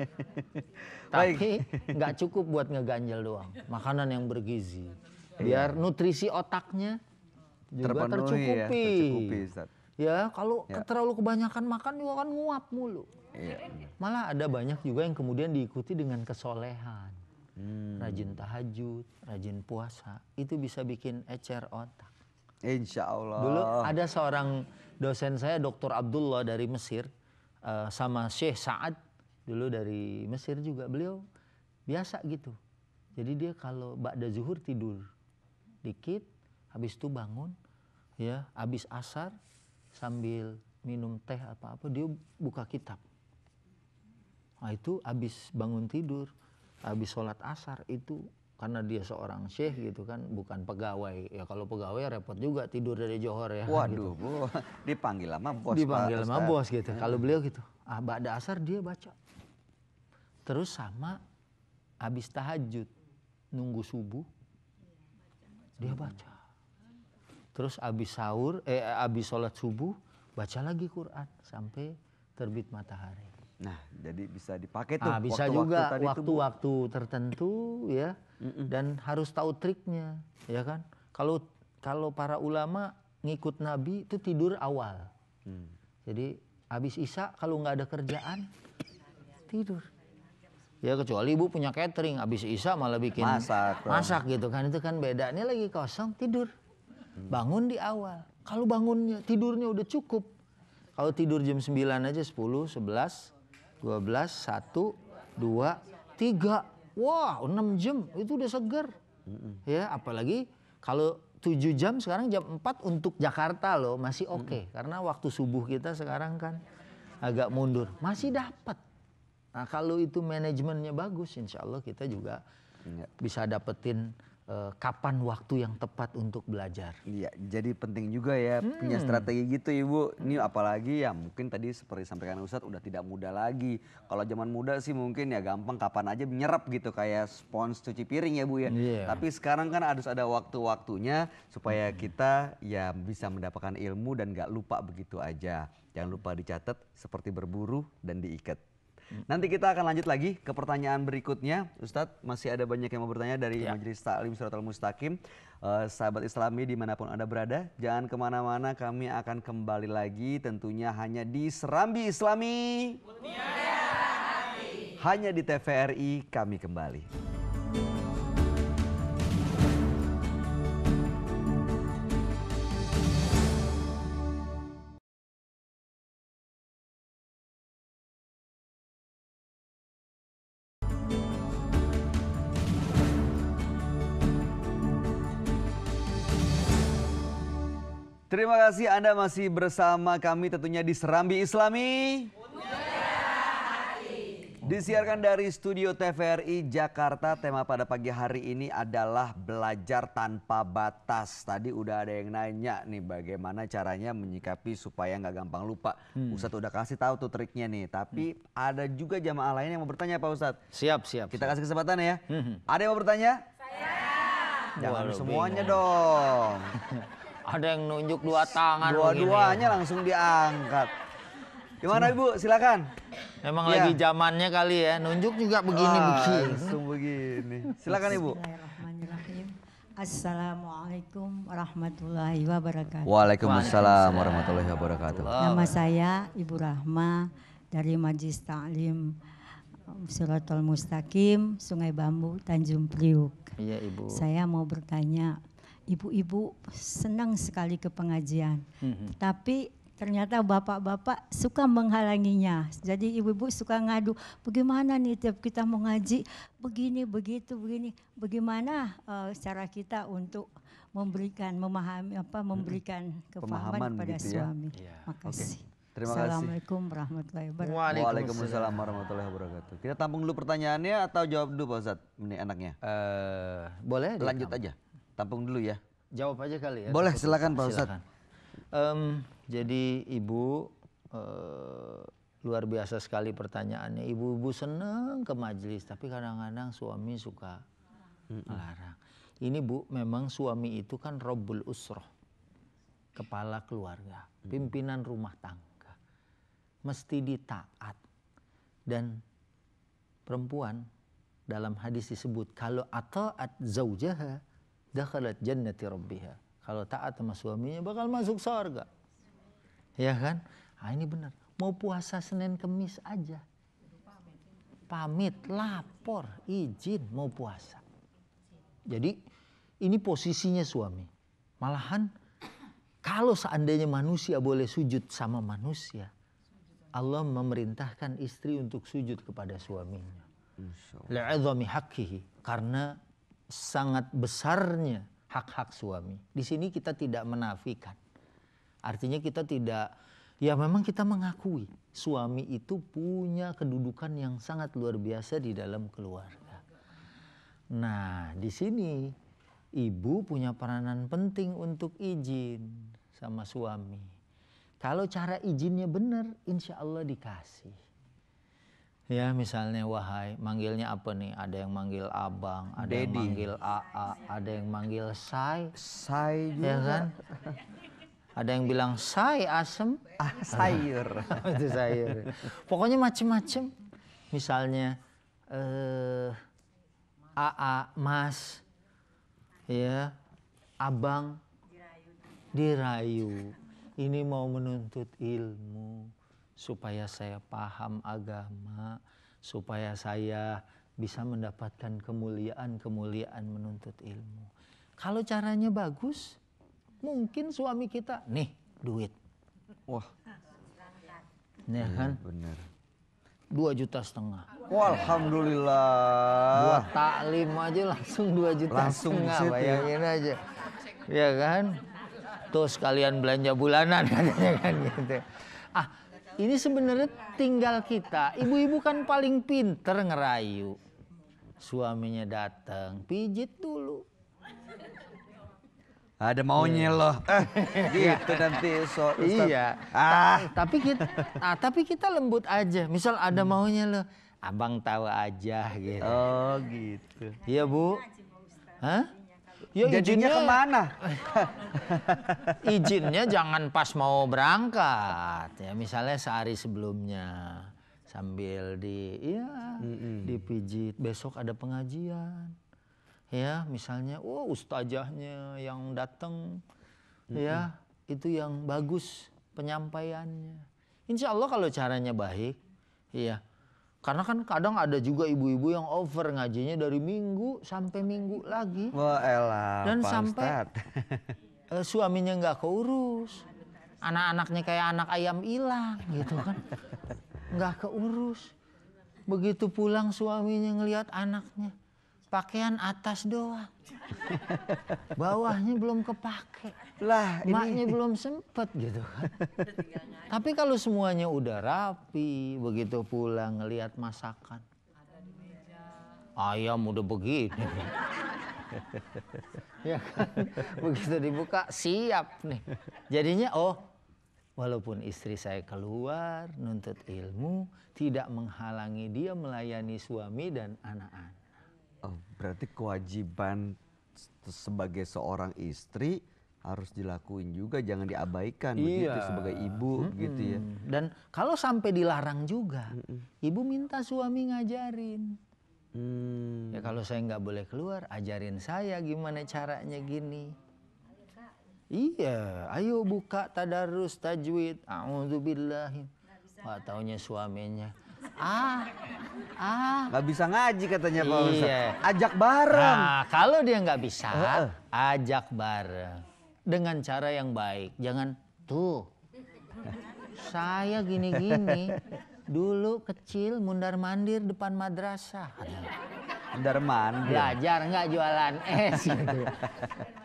[SPEAKER 3] Tapi nggak cukup buat ngeganjel doang, makanan yang bergizi, iya. biar yeah. nutrisi otaknya juga Terpenuhi tercukupi. Ya, tercukupi ya kalau ya. terlalu kebanyakan makan juga kan nguap mulu. Iya. Malah ada banyak juga yang kemudian diikuti dengan kesolehan. Hmm. Rajin tahajud, rajin puasa, itu bisa bikin ecer otak. Insya Allah. Dulu ada seorang dosen saya, Dr. Abdullah dari Mesir, uh, sama Syekh Saad, dulu dari Mesir juga. Beliau biasa gitu. Jadi dia kalau ba'da zuhur tidur dikit, habis itu bangun, ya habis asar sambil minum teh apa-apa, dia buka kitab. Nah, itu habis bangun tidur, habis sholat asar itu karena dia seorang syekh gitu kan bukan pegawai ya kalau pegawai repot juga tidur dari Johor ya gitu. waduh gitu. bu, dipanggil sama bos dipanggil sama bos gitu kalau beliau gitu ah ba'da asar dia baca terus sama habis tahajud nunggu subuh dia baca terus habis sahur eh habis sholat subuh baca lagi Quran sampai terbit matahari Nah, jadi bisa dipakai tuh. Ah, bisa waktu -waktu juga waktu-waktu tertentu ya, Mm-mm. dan harus tahu triknya, ya kan? Kalau kalau para ulama ngikut Nabi itu tidur awal. Hmm. Jadi habis isya kalau nggak ada kerjaan tidur. Ya kecuali ibu punya catering, habis isya malah bikin masak, kan. masak gitu kan itu kan beda. Ini lagi kosong tidur, hmm. bangun di awal. Kalau bangunnya tidurnya udah cukup, kalau tidur jam 9 aja 10, 11, 12, 1, 2, 3. Wah, 6 jam itu udah seger. Mm -mm. Ya, apalagi kalau 7 jam sekarang jam 4 untuk Jakarta loh masih oke okay. mm karena waktu subuh kita sekarang kan agak mundur. Masih dapat. Nah, kalau itu manajemennya bagus insya Allah kita juga mm. bisa dapetin Eh, kapan waktu yang tepat untuk belajar. Iya,
[SPEAKER 1] jadi penting juga ya hmm. punya strategi gitu Ibu. Ini apalagi ya mungkin tadi seperti sampaikan Ustadz udah tidak muda lagi. Kalau zaman muda sih mungkin ya gampang kapan aja menyerap gitu kayak spons cuci piring ya Bu ya. Yeah. Tapi sekarang kan harus ada waktu-waktunya supaya hmm. kita ya bisa mendapatkan ilmu dan gak lupa begitu aja. Jangan lupa dicatat seperti berburu dan diikat. Nanti kita akan lanjut lagi ke pertanyaan berikutnya. Ustadz, masih ada banyak yang mau bertanya dari ya. Majelis Taklim Suratul Mustaqim. Uh, sahabat Islami dimanapun Anda berada, jangan kemana-mana kami akan kembali lagi tentunya hanya di Serambi Islami. hanya di TVRI kami kembali. Terima kasih Anda masih bersama kami tentunya di Serambi Islami. Disiarkan dari studio TVRI Jakarta, tema pada pagi hari ini adalah belajar tanpa batas. Tadi udah ada yang nanya nih bagaimana caranya menyikapi supaya nggak gampang lupa. Hmm. Ustadz udah kasih tahu tuh triknya nih, tapi hmm. ada juga jamaah lain yang mau bertanya Pak Ustadz. Siap, siap. Kita siap. kasih kesempatan ya. Hmm. Ada yang mau bertanya? Saya. Jangan Waduh, semuanya bingung. dong. *laughs* Ada yang nunjuk dua tangan. Dua-duanya langsung diangkat. Gimana Ibu? Silakan.
[SPEAKER 3] Memang ya. lagi zamannya kali ya. Nunjuk juga begini Wah, begini. Langsung
[SPEAKER 1] begini.
[SPEAKER 2] Silakan Ibu.
[SPEAKER 4] Assalamualaikum warahmatullahi wabarakatuh. Waalaikumsalam warahmatullahi wabarakatuh. Nama saya Ibu Rahma dari Majlis Ta'lim um, Suratul Mustaqim, Sungai Bambu, Tanjung Priuk. Iya, Ibu. Saya mau bertanya, ibu-ibu senang sekali ke pengajian. Mm-hmm. Tapi ternyata bapak-bapak suka menghalanginya. Jadi ibu-ibu suka ngadu, bagaimana nih tiap kita mengaji begini begitu begini, bagaimana uh, cara kita untuk memberikan memahami apa mm-hmm. memberikan kepahaman kepada gitu suami. Ya. Makasih. Okay. Terima Assalamualaikum kasih. warahmatullahi wabarakatuh. Waalaikumsalam warahmatullahi
[SPEAKER 1] wabarakatuh. Kita tampung dulu pertanyaannya atau jawab dulu Pak Ustadz? Ini anaknya. Uh, eh, boleh. Lanjut aja tampung dulu ya.
[SPEAKER 3] Jawab aja kali ya. Boleh, silakan Pak Ustadz.
[SPEAKER 1] Um, jadi ibu uh,
[SPEAKER 3] luar biasa sekali pertanyaannya. Ibu-ibu seneng ke majelis, tapi kadang-kadang suami suka melarang. Ini bu, memang suami itu kan robul usroh, kepala keluarga, pimpinan rumah tangga, mesti ditaat. Dan perempuan dalam hadis disebut kalau at zaujaha dakhalat jannati rabbiha. Kalau taat sama suaminya bakal masuk surga. Ya kan? Ah ini benar. Mau puasa Senin Kemis aja. Pamit, lapor, izin mau puasa. Jadi ini posisinya suami. Malahan kalau seandainya manusia boleh sujud sama manusia, Allah memerintahkan istri untuk sujud kepada suaminya. Karena sangat besarnya hak-hak suami. Di sini kita tidak menafikan. Artinya kita tidak ya memang kita mengakui suami itu punya kedudukan yang sangat luar biasa di dalam keluarga. Nah, di sini ibu punya peranan penting untuk izin sama suami. Kalau cara izinnya benar, insya Allah dikasih. Ya misalnya wahai, manggilnya apa nih? Ada yang manggil abang, ada Daddy. yang manggil AA, ada yang manggil say.
[SPEAKER 1] Say juga. Ya kan?
[SPEAKER 3] Ada yang bilang say asem. Ah, sayur.
[SPEAKER 1] *laughs* Itu sayur.
[SPEAKER 3] Pokoknya macem-macem. Misalnya eh, AA, mas, ya, abang, dirayu. Ini mau menuntut ilmu supaya saya paham agama, supaya saya bisa mendapatkan kemuliaan-kemuliaan menuntut ilmu. Kalau caranya bagus, mungkin suami kita nih duit. Wah. Iya, ya kan? Benar. Dua juta setengah. alhamdulillah. Buat taklim aja langsung dua juta langsung setengah, situ. Ya. bayangin aja. Ya kan? Tuh sekalian belanja bulanan *laughs* katanya kan gitu. Ah, ini sebenarnya tinggal kita. Ibu-ibu kan paling pinter ngerayu. Suaminya datang, pijit dulu. Ada maunya iya. loh. *laughs* gitu nanti so, Iya. Ah. Ta tapi kita ah, tapi kita lembut aja. Misal ada hmm. maunya loh. Abang tahu aja gitu. Oh gitu. Iya, Bu. Hah? Ya, izinnya, kemana?
[SPEAKER 2] *laughs* izinnya jangan
[SPEAKER 3] pas mau berangkat. Ya misalnya sehari sebelumnya sambil di ya mm dipijit besok ada pengajian ya misalnya oh ustazahnya yang datang mm hmm ya itu yang bagus penyampaiannya insya Allah kalau caranya baik iya. Karena kan kadang ada juga ibu-ibu yang over ngajinya dari minggu sampai minggu lagi. Wah elah, Dan sampai *laughs* eh, suaminya nggak keurus. Anak-anaknya kayak anak ayam hilang gitu kan. *laughs* Nggak keurus. Begitu pulang suaminya ngelihat anaknya pakaian atas doang. *laughs* Bawahnya belum kepake. Lah, maknya ini... belum sempet gitu kan. Tapi kalau semuanya udah rapi, begitu pulang ngelihat masakan. Ayam udah begini. *laughs* ya kan? Begitu dibuka siap nih. Jadinya oh, walaupun istri saya keluar nuntut ilmu, tidak menghalangi dia melayani suami dan anak-anak.
[SPEAKER 1] Oh, berarti kewajiban sebagai seorang istri harus dilakuin juga jangan diabaikan iya. begitu sebagai ibu mm -hmm. gitu ya dan
[SPEAKER 3] kalau sampai dilarang juga -hmm. ibu minta suami ngajarin
[SPEAKER 1] Hmm. ya kalau saya nggak
[SPEAKER 3] boleh keluar ajarin saya gimana caranya gini iya ayo buka tadarus tajwid a'udzubillahi Wah taunya suaminya ah ah nggak bisa ngaji katanya Pak iya. Ajak bareng. Nah, kalau dia nggak bisa, uh. ajak bareng dengan cara yang baik. Jangan tuh saya gini-gini dulu kecil mundar mandir depan madrasah. Mundar mandir. Belajar nggak jualan es gitu. Ya.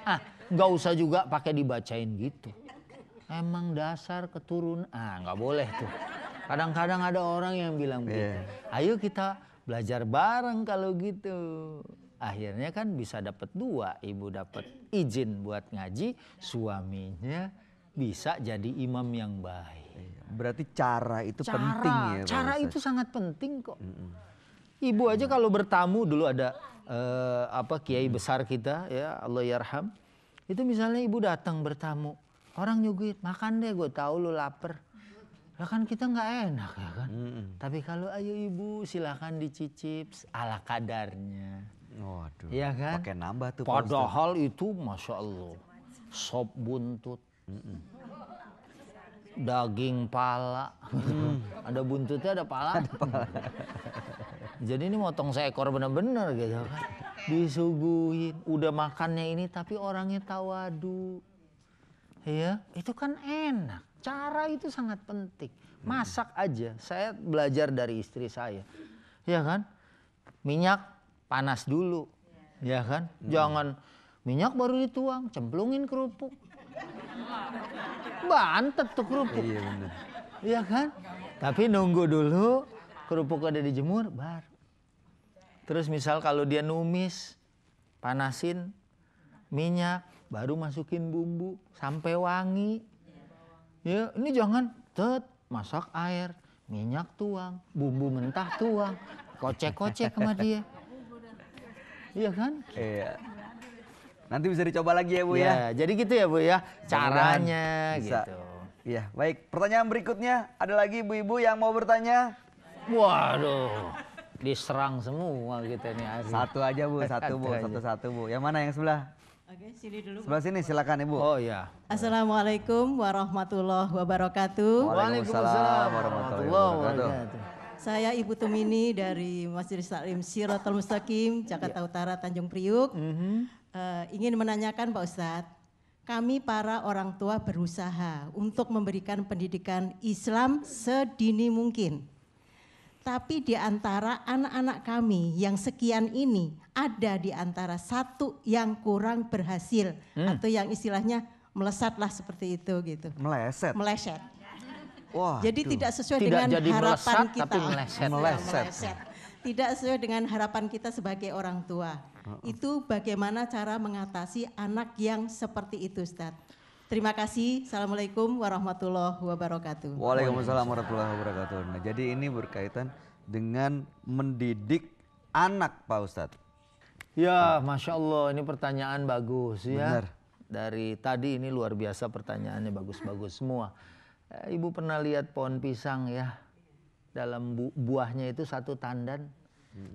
[SPEAKER 3] ah, nggak usah juga pakai dibacain gitu. Emang dasar keturunan ah nggak boleh tuh. Kadang-kadang ada orang yang bilang begitu. Iya. Yeah. Ayo kita belajar bareng kalau gitu. Akhirnya kan bisa dapat dua, ibu dapat izin buat ngaji, suaminya bisa jadi imam yang baik. Iya, berarti cara itu cara, penting ya. Cara itu sangat penting kok. Mm -mm. Ibu aja kalau bertamu dulu ada uh, apa kiai mm. besar kita ya Allah yarham. Itu misalnya ibu datang bertamu, orang nyugit, makan deh gue tahu lu lapar lah kan kita nggak enak ya kan. Mm -mm. Tapi kalau ayo ibu silahkan dicicip ala kadarnya.
[SPEAKER 1] Waduh. Iya kan? Pakai nambah tuh. Padahal
[SPEAKER 3] Pak itu masya Allah sop buntut. Mm -mm. Daging pala, mm. ada buntutnya, ada pala. Ada pala. Jadi ini motong seekor bener-bener gitu kan. Disuguhin, udah makannya ini tapi orangnya tawadu. Iya, itu kan enak cara itu sangat penting. Masak aja. Saya belajar dari istri saya. Ya kan? Minyak panas dulu. Ya kan? Hmm. Jangan minyak baru dituang, cemplungin kerupuk. Bantet tuh kerupuk. Iya benar. ya kan? Tapi nunggu dulu kerupuk ada dijemur bar. Terus misal kalau dia numis, panasin minyak, baru masukin bumbu sampai wangi. Ya, ini jangan tet masak air, minyak tuang, bumbu mentah tuang, kocek-kocek sama dia. Iya kan?
[SPEAKER 1] Iya. Nanti bisa dicoba lagi ya Bu ya. ya. Jadi gitu ya Bu ya, caranya bisa. gitu. Iya, baik. Pertanyaan berikutnya, ada lagi ibu-ibu yang mau bertanya? Waduh, diserang semua kita nih. Satu aja Bu, satu Bu, satu-satu Bu. Yang mana yang sebelah?
[SPEAKER 4] Oke, sini dulu. Sebelah
[SPEAKER 1] sini silakan Ibu. Oh iya.
[SPEAKER 4] Assalamualaikum warahmatullahi wabarakatuh. Waalaikumsalam
[SPEAKER 2] warahmatullahi wabarakatuh.
[SPEAKER 4] Saya Ibu Tumini dari Masjid Salim Siratul Mustaqim, Jakarta iya. Utara, Tanjung Priuk. uh, ingin menanyakan Pak Ustadz, kami para orang tua berusaha untuk memberikan pendidikan Islam sedini mungkin tapi di antara anak-anak kami yang sekian ini ada di antara satu yang kurang berhasil hmm. atau yang istilahnya melesatlah seperti itu gitu. Meleset. Meleset. Wah. Jadi aduh. tidak sesuai tidak dengan jadi harapan melesat, kita. Tapi meleset. meleset. meleset. Tidak sesuai dengan harapan kita sebagai orang tua. Uh -uh. Itu bagaimana cara mengatasi anak yang seperti itu, Ustadz? Terima kasih. Assalamualaikum warahmatullahi wabarakatuh. Waalaikumsalam warahmatullahi
[SPEAKER 1] wabarakatuh. Nah, jadi ini berkaitan dengan mendidik anak, Pak Ustadz.
[SPEAKER 3] Ya, masya Allah, ini pertanyaan bagus ya. Benar. Dari tadi ini luar biasa pertanyaannya bagus-bagus semua. Eh, ibu pernah lihat pohon pisang ya? Dalam bu buahnya itu satu tandan,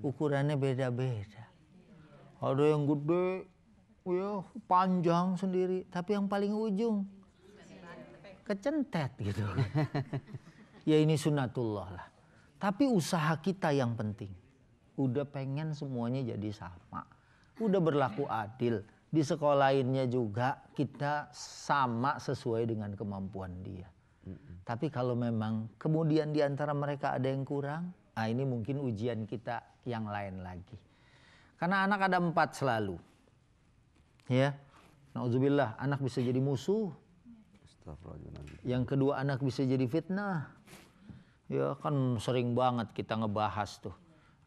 [SPEAKER 3] ukurannya beda-beda. Ada yang gede, ya panjang sendiri tapi yang paling ujung kecentet gitu *laughs* ya ini sunatullah lah tapi usaha kita yang penting udah pengen semuanya jadi sama udah berlaku adil di sekolah lainnya juga kita sama sesuai dengan kemampuan dia tapi kalau memang kemudian di antara mereka ada yang kurang ah ini mungkin ujian kita yang lain lagi karena anak ada empat selalu Ya. Nauzubillah, anak bisa jadi musuh. Yang kedua anak bisa jadi fitnah. Ya kan sering banget kita ngebahas tuh.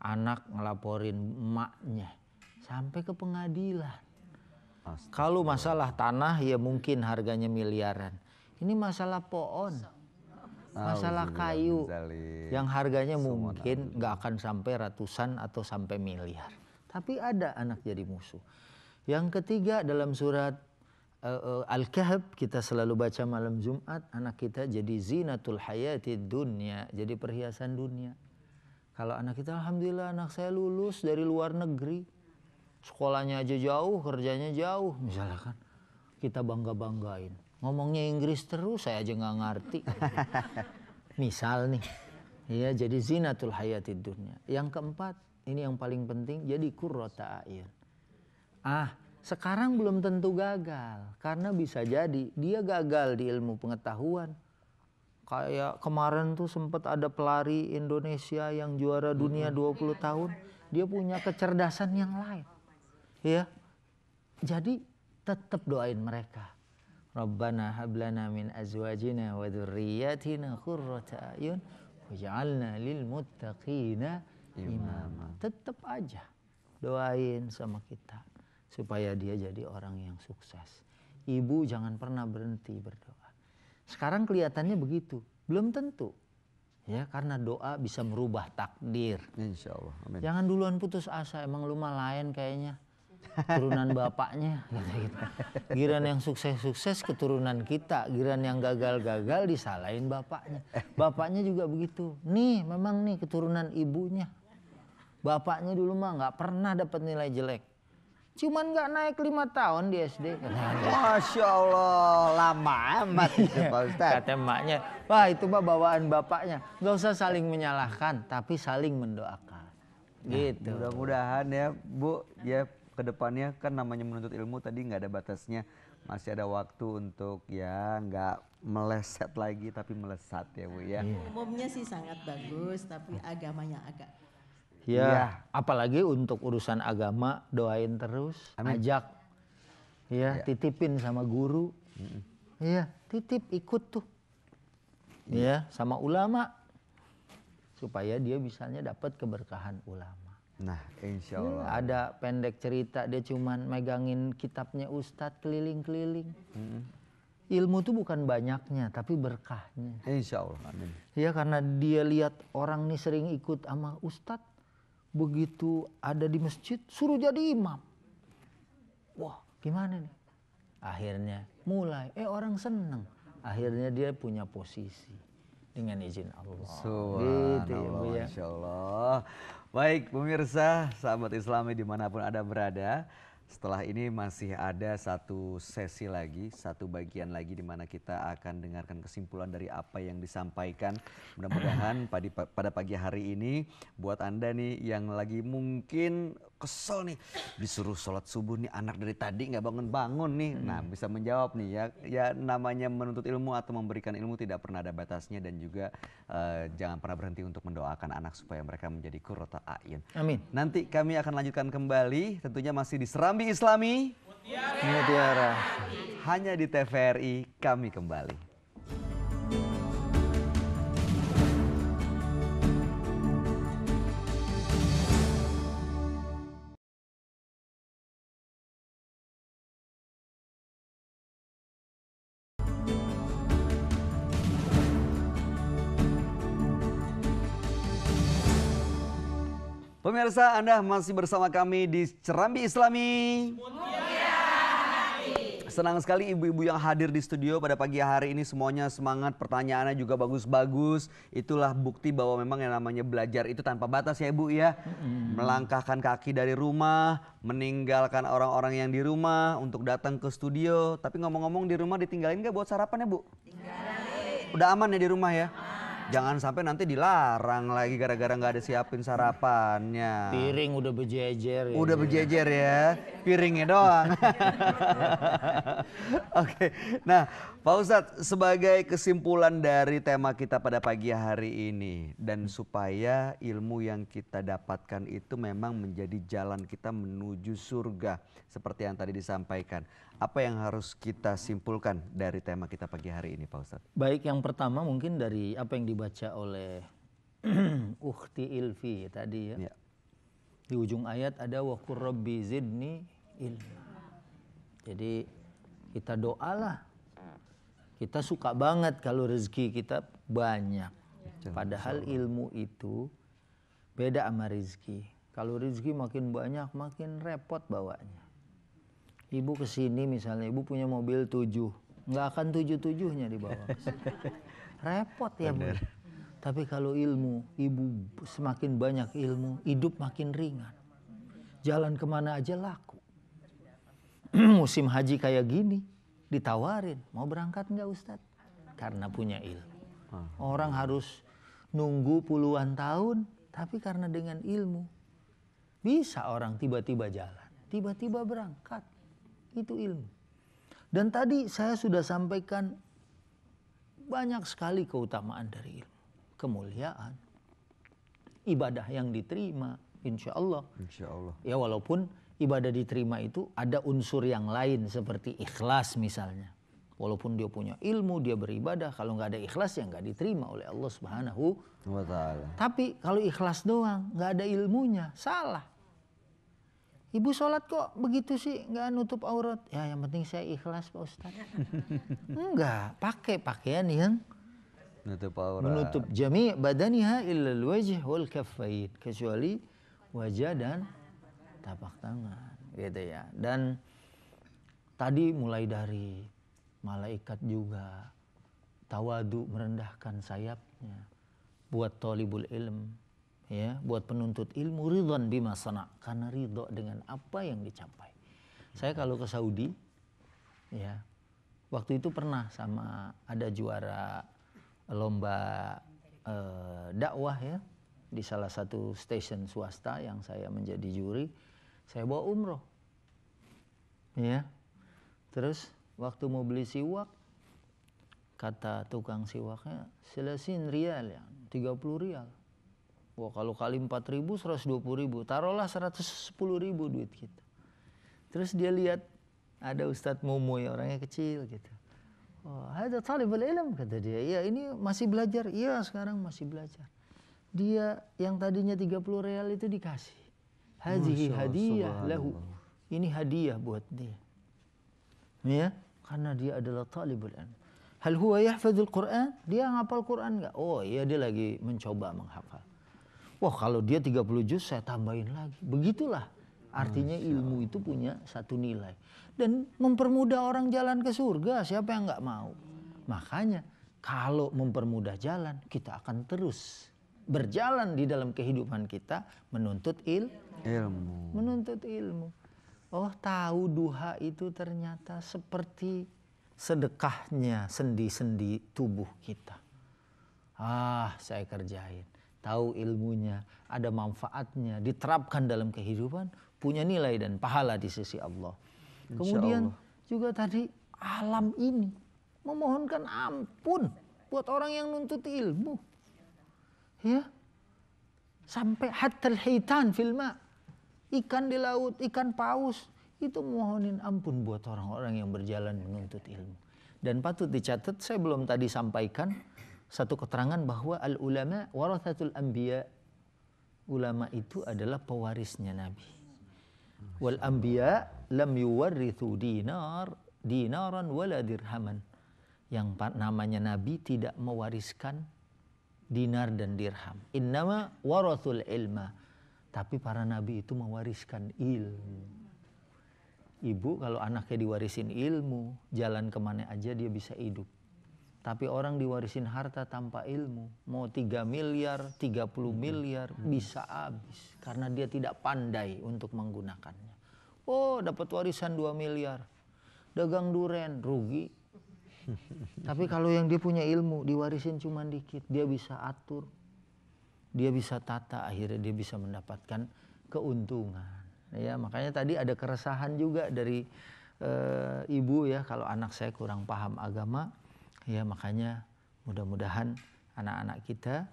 [SPEAKER 3] Anak ngelaporin emaknya sampai ke pengadilan. Kalau masalah tanah ya mungkin harganya miliaran. Ini masalah pohon. Masalah kayu yang harganya mungkin nggak akan sampai ratusan atau sampai miliar. Tapi ada anak jadi musuh. Yang ketiga dalam surat uh, Al-Kahf kita selalu baca malam Jumat anak kita jadi zinatul hayati dunia, jadi perhiasan dunia. Kalau anak kita alhamdulillah anak saya lulus dari luar negeri. Sekolahnya aja jauh, kerjanya jauh misalnya kan. Kita bangga-banggain. Ngomongnya Inggris terus saya aja nggak ngerti. *laughs* Misal nih. Ya, jadi zinatul hayati dunia. Yang keempat, ini yang paling penting, jadi kurrota air. Ah, sekarang belum tentu gagal karena bisa jadi dia gagal di ilmu pengetahuan. Kayak kemarin tuh sempat ada pelari Indonesia yang juara hmm. dunia 20 tahun, dia punya kecerdasan yang lain. Ya. Jadi tetap doain mereka. Rabbana hablana min azwajina wa dzurriyyatina qurrata ayun waj'alna lil muttaqina imama. Tetap aja doain sama kita supaya dia jadi orang yang sukses. Ibu jangan pernah berhenti berdoa. Sekarang kelihatannya begitu, belum tentu. Ya, karena doa bisa merubah takdir. Insya Allah. Amin. Jangan duluan putus asa, emang lu lain kayaknya keturunan bapaknya *laughs* gitu, gitu, Giran yang sukses-sukses keturunan kita, giran yang gagal-gagal disalahin bapaknya. Bapaknya juga begitu. Nih, memang nih keturunan ibunya. Bapaknya dulu mah nggak pernah dapat nilai jelek. Cuman nggak naik lima tahun di SD. Masya Allah, lama amat itu Pak Ustaz. Kata emaknya, wah itu mah bawaan bapaknya. Gak usah saling menyalahkan, tapi saling mendoakan. Nah, gitu. Nah, mudah-mudahan
[SPEAKER 1] ya Bu, ya kedepannya kan namanya menuntut ilmu tadi nggak ada batasnya masih ada waktu untuk ya nggak meleset lagi tapi melesat ya bu ya.
[SPEAKER 4] Umumnya sih sangat bagus tapi agamanya agak
[SPEAKER 3] Ya, ya. apalagi untuk urusan agama doain terus, Amin. ajak. Ya, ya, titipin sama guru. Iya, mm. titip ikut tuh. Iya, ya, sama ulama supaya dia misalnya dapat keberkahan ulama. Nah, insya hmm, Allah. Ya, ada pendek cerita dia cuman megangin kitabnya Ustadz keliling-keliling. Mm. Ilmu tuh bukan banyaknya, tapi berkahnya. Insya Allah. Amin. Ya, karena dia lihat orang nih sering ikut sama Ustadz begitu ada di masjid suruh jadi imam. Wah, gimana nih? Akhirnya mulai, eh orang seneng. Akhirnya dia punya posisi dengan izin Allah. gitu ya, Allah, ya.
[SPEAKER 1] Insya Allah. Baik pemirsa, sahabat islami dimanapun ada berada. Setelah ini masih ada satu sesi lagi, satu bagian lagi di mana kita akan dengarkan kesimpulan dari apa yang disampaikan. Mudah-mudahan pada pagi hari ini buat Anda nih yang lagi mungkin kesel nih disuruh sholat subuh nih anak dari tadi nggak bangun bangun nih hmm. nah bisa menjawab nih ya ya namanya menuntut ilmu atau memberikan ilmu tidak pernah ada batasnya dan juga uh, jangan pernah berhenti untuk mendoakan anak supaya mereka menjadi kurota ain amin nanti kami akan lanjutkan kembali tentunya masih di Serambi Islami Mutiara hanya di TVRI kami kembali Pemirsa, Anda masih bersama kami di Cerambi Islami. Senang sekali ibu-ibu yang hadir di studio pada pagi hari ini semuanya semangat, pertanyaannya juga bagus-bagus. Itulah bukti bahwa memang yang namanya belajar itu tanpa batas ya bu ya. Melangkahkan kaki dari rumah, meninggalkan orang-orang yang di rumah untuk datang ke studio. Tapi ngomong-ngomong di rumah ditinggalin gak buat sarapan ya Bu? Udah aman ya di rumah ya? Jangan sampai nanti dilarang lagi gara-gara nggak -gara ada siapin sarapannya. Piring
[SPEAKER 3] udah berjejer. Ya. Udah berjejer
[SPEAKER 1] ya, piringnya doang. *laughs* Oke, okay. nah Pak Ustadz sebagai kesimpulan dari tema kita pada pagi hari ini dan supaya ilmu yang kita dapatkan itu memang menjadi jalan kita menuju surga seperti yang tadi disampaikan. Apa yang harus kita simpulkan dari tema kita pagi hari ini Pak Ustadz?
[SPEAKER 3] Baik, yang pertama mungkin dari apa yang dibaca oleh *clears throat* Ukhti Ilfi tadi ya. ya. Di ujung ayat ada wa rabbi zidni ilma. Jadi kita doalah. Kita suka banget kalau rezeki kita banyak. Padahal ilmu itu beda sama rezeki. Kalau rezeki makin banyak makin repot bawanya ibu kesini misalnya ibu punya mobil tujuh nggak akan tujuh tujuhnya dibawa *laughs* repot ya bu tapi kalau ilmu ibu semakin banyak ilmu hidup makin ringan jalan kemana aja laku *clears throat* musim haji kayak gini ditawarin mau berangkat nggak Ustadz karena punya ilmu ah. orang harus nunggu puluhan tahun tapi karena dengan ilmu bisa orang tiba-tiba jalan tiba-tiba berangkat itu ilmu. Dan tadi saya sudah sampaikan banyak sekali keutamaan dari ilmu. Kemuliaan, ibadah yang diterima, insya Allah. Insya Allah. Ya walaupun ibadah diterima itu ada unsur yang lain seperti ikhlas misalnya. Walaupun dia punya ilmu, dia beribadah, kalau nggak ada ikhlas ya nggak diterima oleh Allah Subhanahu wa taala. Tapi kalau ikhlas doang, nggak ada ilmunya, salah. Ibu sholat kok begitu sih, nggak nutup aurat. Ya yang penting saya ikhlas Pak Ustaz
[SPEAKER 2] Enggak,
[SPEAKER 3] *laughs* pakai pakaian yang nutup aurat. Menutup jami badaniha illal wajh wal kaffain. Kecuali wajah dan tapak tangan. Gitu ya. Dan tadi mulai dari malaikat juga tawadu merendahkan sayapnya buat tolibul ilm ya buat penuntut ilmu ridwan bima sana karena ridho dengan apa yang dicapai saya hmm. kalau ke Saudi ya waktu itu pernah sama ada juara lomba eh, dakwah ya di salah satu stasiun swasta yang saya menjadi juri saya bawa umroh ya terus waktu mau beli siwak kata tukang siwaknya selesin rial ya 30 rial Wah kalau kali 4 ribu 120 ribu, taruhlah 110 ribu duit kita. Gitu. Terus dia lihat ada Ustadz Mumu ya orangnya kecil gitu. Oh, ada tali ilm kata dia. Iya ini masih belajar. Iya sekarang masih belajar. Dia yang tadinya tiga puluh real itu dikasih. Hadiah, hadiah lahu. Ini hadiah buat dia. Ya, karena dia adalah tali ilm. Hal huwa yahfadzul Quran? Dia ngapal Quran enggak? Oh, iya dia lagi mencoba menghafal. Wah kalau dia 30 juz saya tambahin lagi. Begitulah artinya ilmu itu punya satu nilai. Dan mempermudah orang jalan ke surga siapa yang nggak mau. Makanya kalau mempermudah jalan kita akan terus berjalan di dalam kehidupan kita menuntut il ilmu. Menuntut ilmu. Oh tahu duha itu ternyata seperti sedekahnya sendi-sendi tubuh kita. Ah saya kerjain tahu ilmunya, ada manfaatnya, diterapkan dalam kehidupan, punya nilai dan pahala di sisi Allah. Insya Kemudian Allah. juga tadi alam ini memohonkan ampun buat orang yang nuntut ilmu. Ya. Sampai hatal hitan filma. Ikan di laut, ikan paus itu mohonin ampun buat orang-orang yang berjalan menuntut ilmu. Dan patut dicatat saya belum tadi sampaikan satu keterangan bahwa al ulama warathatul anbiya ulama itu adalah pewarisnya nabi wal anbiya lam yuwarithu dinar dinaran wala dirhaman yang namanya nabi tidak mewariskan dinar dan dirham innama warathul ilma tapi para nabi itu mewariskan ilmu ibu kalau anaknya diwarisin ilmu jalan kemana aja dia bisa hidup tapi orang diwarisin harta tanpa ilmu. Mau 3 miliar, 30 hmm. miliar, hmm. bisa habis. Karena dia tidak pandai untuk menggunakannya. Oh dapat warisan 2 miliar. Dagang duren, rugi. *laughs* Tapi kalau yang dia punya ilmu, diwarisin cuma dikit. Dia bisa atur. Dia bisa tata, akhirnya dia bisa mendapatkan keuntungan. Ya makanya tadi ada keresahan juga dari e, ibu ya kalau anak saya kurang paham agama ya makanya mudah-mudahan anak-anak kita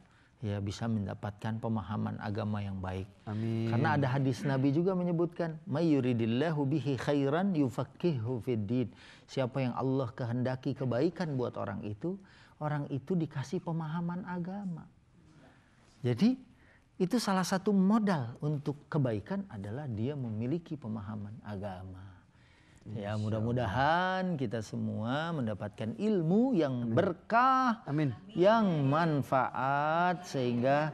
[SPEAKER 3] ya bisa mendapatkan pemahaman agama yang baik. Amin. Karena ada hadis Nabi juga menyebutkan, "Mayyuridillahu bihi khairan yufaqihu fid Siapa yang Allah kehendaki kebaikan buat orang itu, orang itu dikasih pemahaman agama. Jadi, itu salah satu modal untuk kebaikan adalah dia memiliki pemahaman agama. Ya, mudah-mudahan kita semua mendapatkan ilmu yang Amin. berkah, Amin. yang manfaat sehingga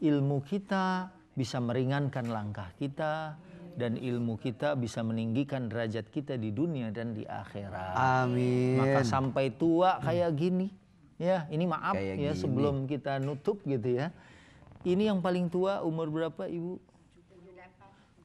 [SPEAKER 3] ilmu kita bisa meringankan langkah kita dan ilmu kita bisa meninggikan derajat kita di dunia dan di akhirat.
[SPEAKER 1] Amin. Maka
[SPEAKER 3] sampai tua kayak gini, ya ini maaf kayak ya gini. sebelum kita nutup gitu ya. Ini yang paling tua umur berapa ibu?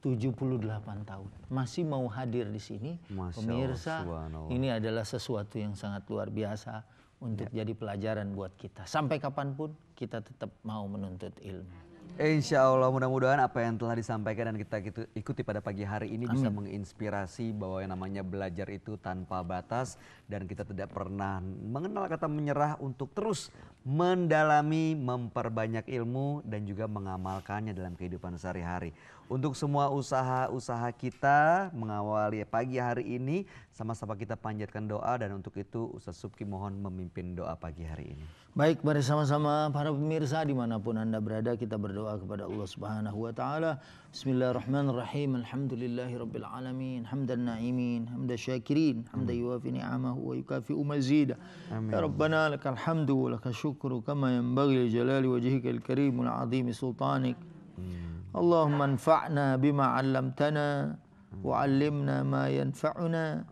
[SPEAKER 3] 78 tahun masih mau hadir di sini. Masya Pemirsa, Allah, ini adalah sesuatu yang sangat luar biasa
[SPEAKER 1] untuk ya. jadi pelajaran buat kita. Sampai kapanpun kita tetap mau menuntut ilmu. Insya Allah mudah-mudahan apa yang telah disampaikan dan kita gitu, ikuti pada pagi hari ini Amin. bisa menginspirasi bahwa yang namanya belajar itu tanpa batas dan kita tidak pernah mengenal kata menyerah untuk terus mendalami, memperbanyak ilmu dan juga mengamalkannya dalam kehidupan sehari-hari untuk semua usaha-usaha kita mengawali pagi hari ini. Sama-sama kita panjatkan doa dan untuk itu Ustaz Subki mohon memimpin doa pagi hari ini.
[SPEAKER 3] Baik, mari sama-sama para pemirsa dimanapun Anda berada kita berdoa kepada Allah Subhanahu wa taala. Bismillahirrahmanirrahim. Alhamdulillahirabbil alamin. Hamdan naimin, hamdan syakirin, hamdan yuwafi ni'amahu wa yukafi mazida. Ya Rabbana lakal hamdu wa lakal syukru kama yanbaghi li jalali wajhikal karim wa azimi sultanik. Amin. Hmm. Allahumma anfa'na bima 'allamtana wa 'allimna ma yanfa'una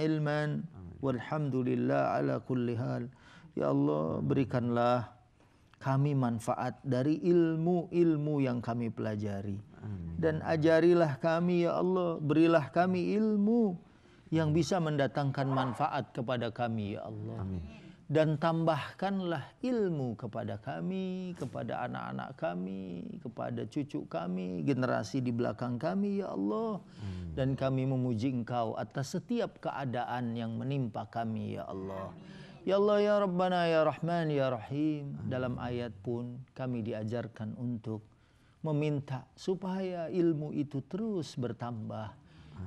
[SPEAKER 3] ilman walhamdulillah ala kulli hal. Ya Allah, berikanlah kami manfaat dari ilmu-ilmu yang kami pelajari. Dan ajarilah kami ya Allah, berilah kami ilmu yang bisa mendatangkan manfaat kepada kami ya Allah. Amin. dan tambahkanlah ilmu kepada kami, kepada anak-anak kami, kepada cucu kami, generasi di belakang kami, ya Allah. Hmm. Dan kami memuji Engkau atas setiap keadaan yang menimpa kami, ya Allah. Ya Allah, ya Rabbana, ya Rahman, ya Rahim. Hmm. Dalam ayat pun kami diajarkan untuk meminta supaya ilmu itu terus bertambah. Hmm.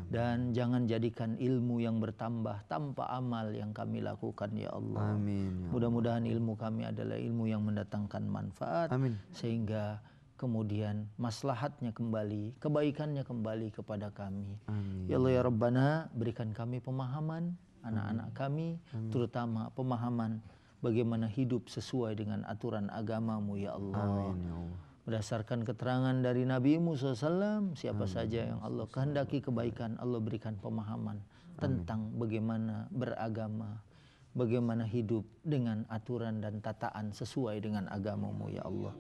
[SPEAKER 3] Dan jangan jadikan ilmu yang bertambah tanpa amal yang kami lakukan ya Allah. Amin. Ya Mudah-mudahan ilmu kami adalah ilmu yang mendatangkan manfaat Amin. sehingga kemudian maslahatnya kembali, kebaikannya kembali kepada kami. Amin. Ya Allah ya Rabbana, berikan kami pemahaman anak-anak kami Amin. terutama pemahaman bagaimana hidup sesuai dengan aturan agamamu ya Allah. Amin ya Allah berdasarkan keterangan dari Nabi Musa SAW siapa Amin. saja yang Allah kehendaki iya. kebaikan Allah berikan pemahaman Amin. tentang hmm. bagaimana beragama bagaimana hidup dengan aturan dan tataan sesuai dengan agamamu ya Allah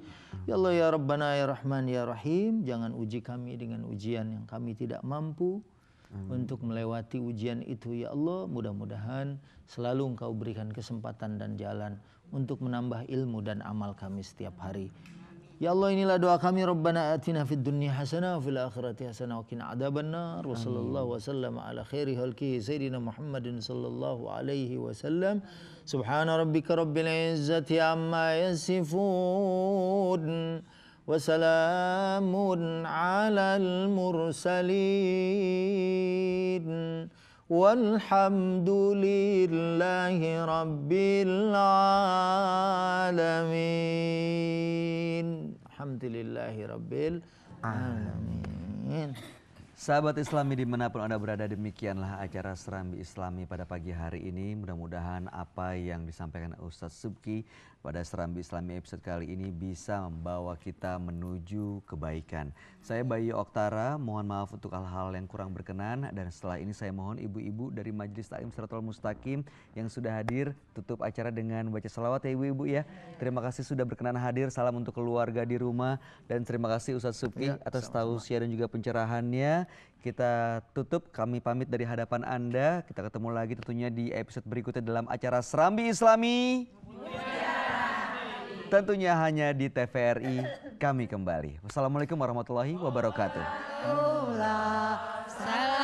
[SPEAKER 3] ya Allah ya Rabbana ya Rahman ya Rahim jangan uji kami dengan ujian yang kami tidak mampu Amin. untuk melewati ujian itu ya Allah mudah-mudahan selalu engkau berikan kesempatan dan jalan untuk menambah ilmu dan amal kami setiap hari Ya Allah inilah doa kami Rabbana atina fid dunya hasanah wa fil akhirati hasanah wa qina adzabannar wa sallallahu wa sallam ala khairi halki sayyidina Muhammadin sallallahu alaihi wasallam subhana rabbika rabbil izzati amma yasifun wa salamun ala al mursalin والحمد لله رب العالمين
[SPEAKER 1] الحمد لله رب العالمين Sahabat Islami dimanapun Anda berada demikianlah acara Serambi Islami pada pagi hari ini. Mudah-mudahan apa yang disampaikan Ustadz Subki pada Serambi Islami episode kali ini bisa membawa kita menuju kebaikan. Saya Bayu Oktara, mohon maaf untuk hal-hal yang kurang berkenan dan setelah ini saya mohon ibu-ibu dari Majelis Taklim Seratul Mustaqim yang sudah hadir tutup acara dengan baca salawat ya ibu-ibu ya. Terima kasih sudah berkenan hadir, salam untuk keluarga di rumah dan terima kasih Ustadz Subki ya, atas tausiah dan juga pencerahannya kita tutup, kami pamit dari hadapan Anda. Kita ketemu lagi tentunya di episode berikutnya dalam acara Serambi Islami. Tentunya hanya di TVRI kami kembali. Wassalamualaikum warahmatullahi
[SPEAKER 5] wabarakatuh.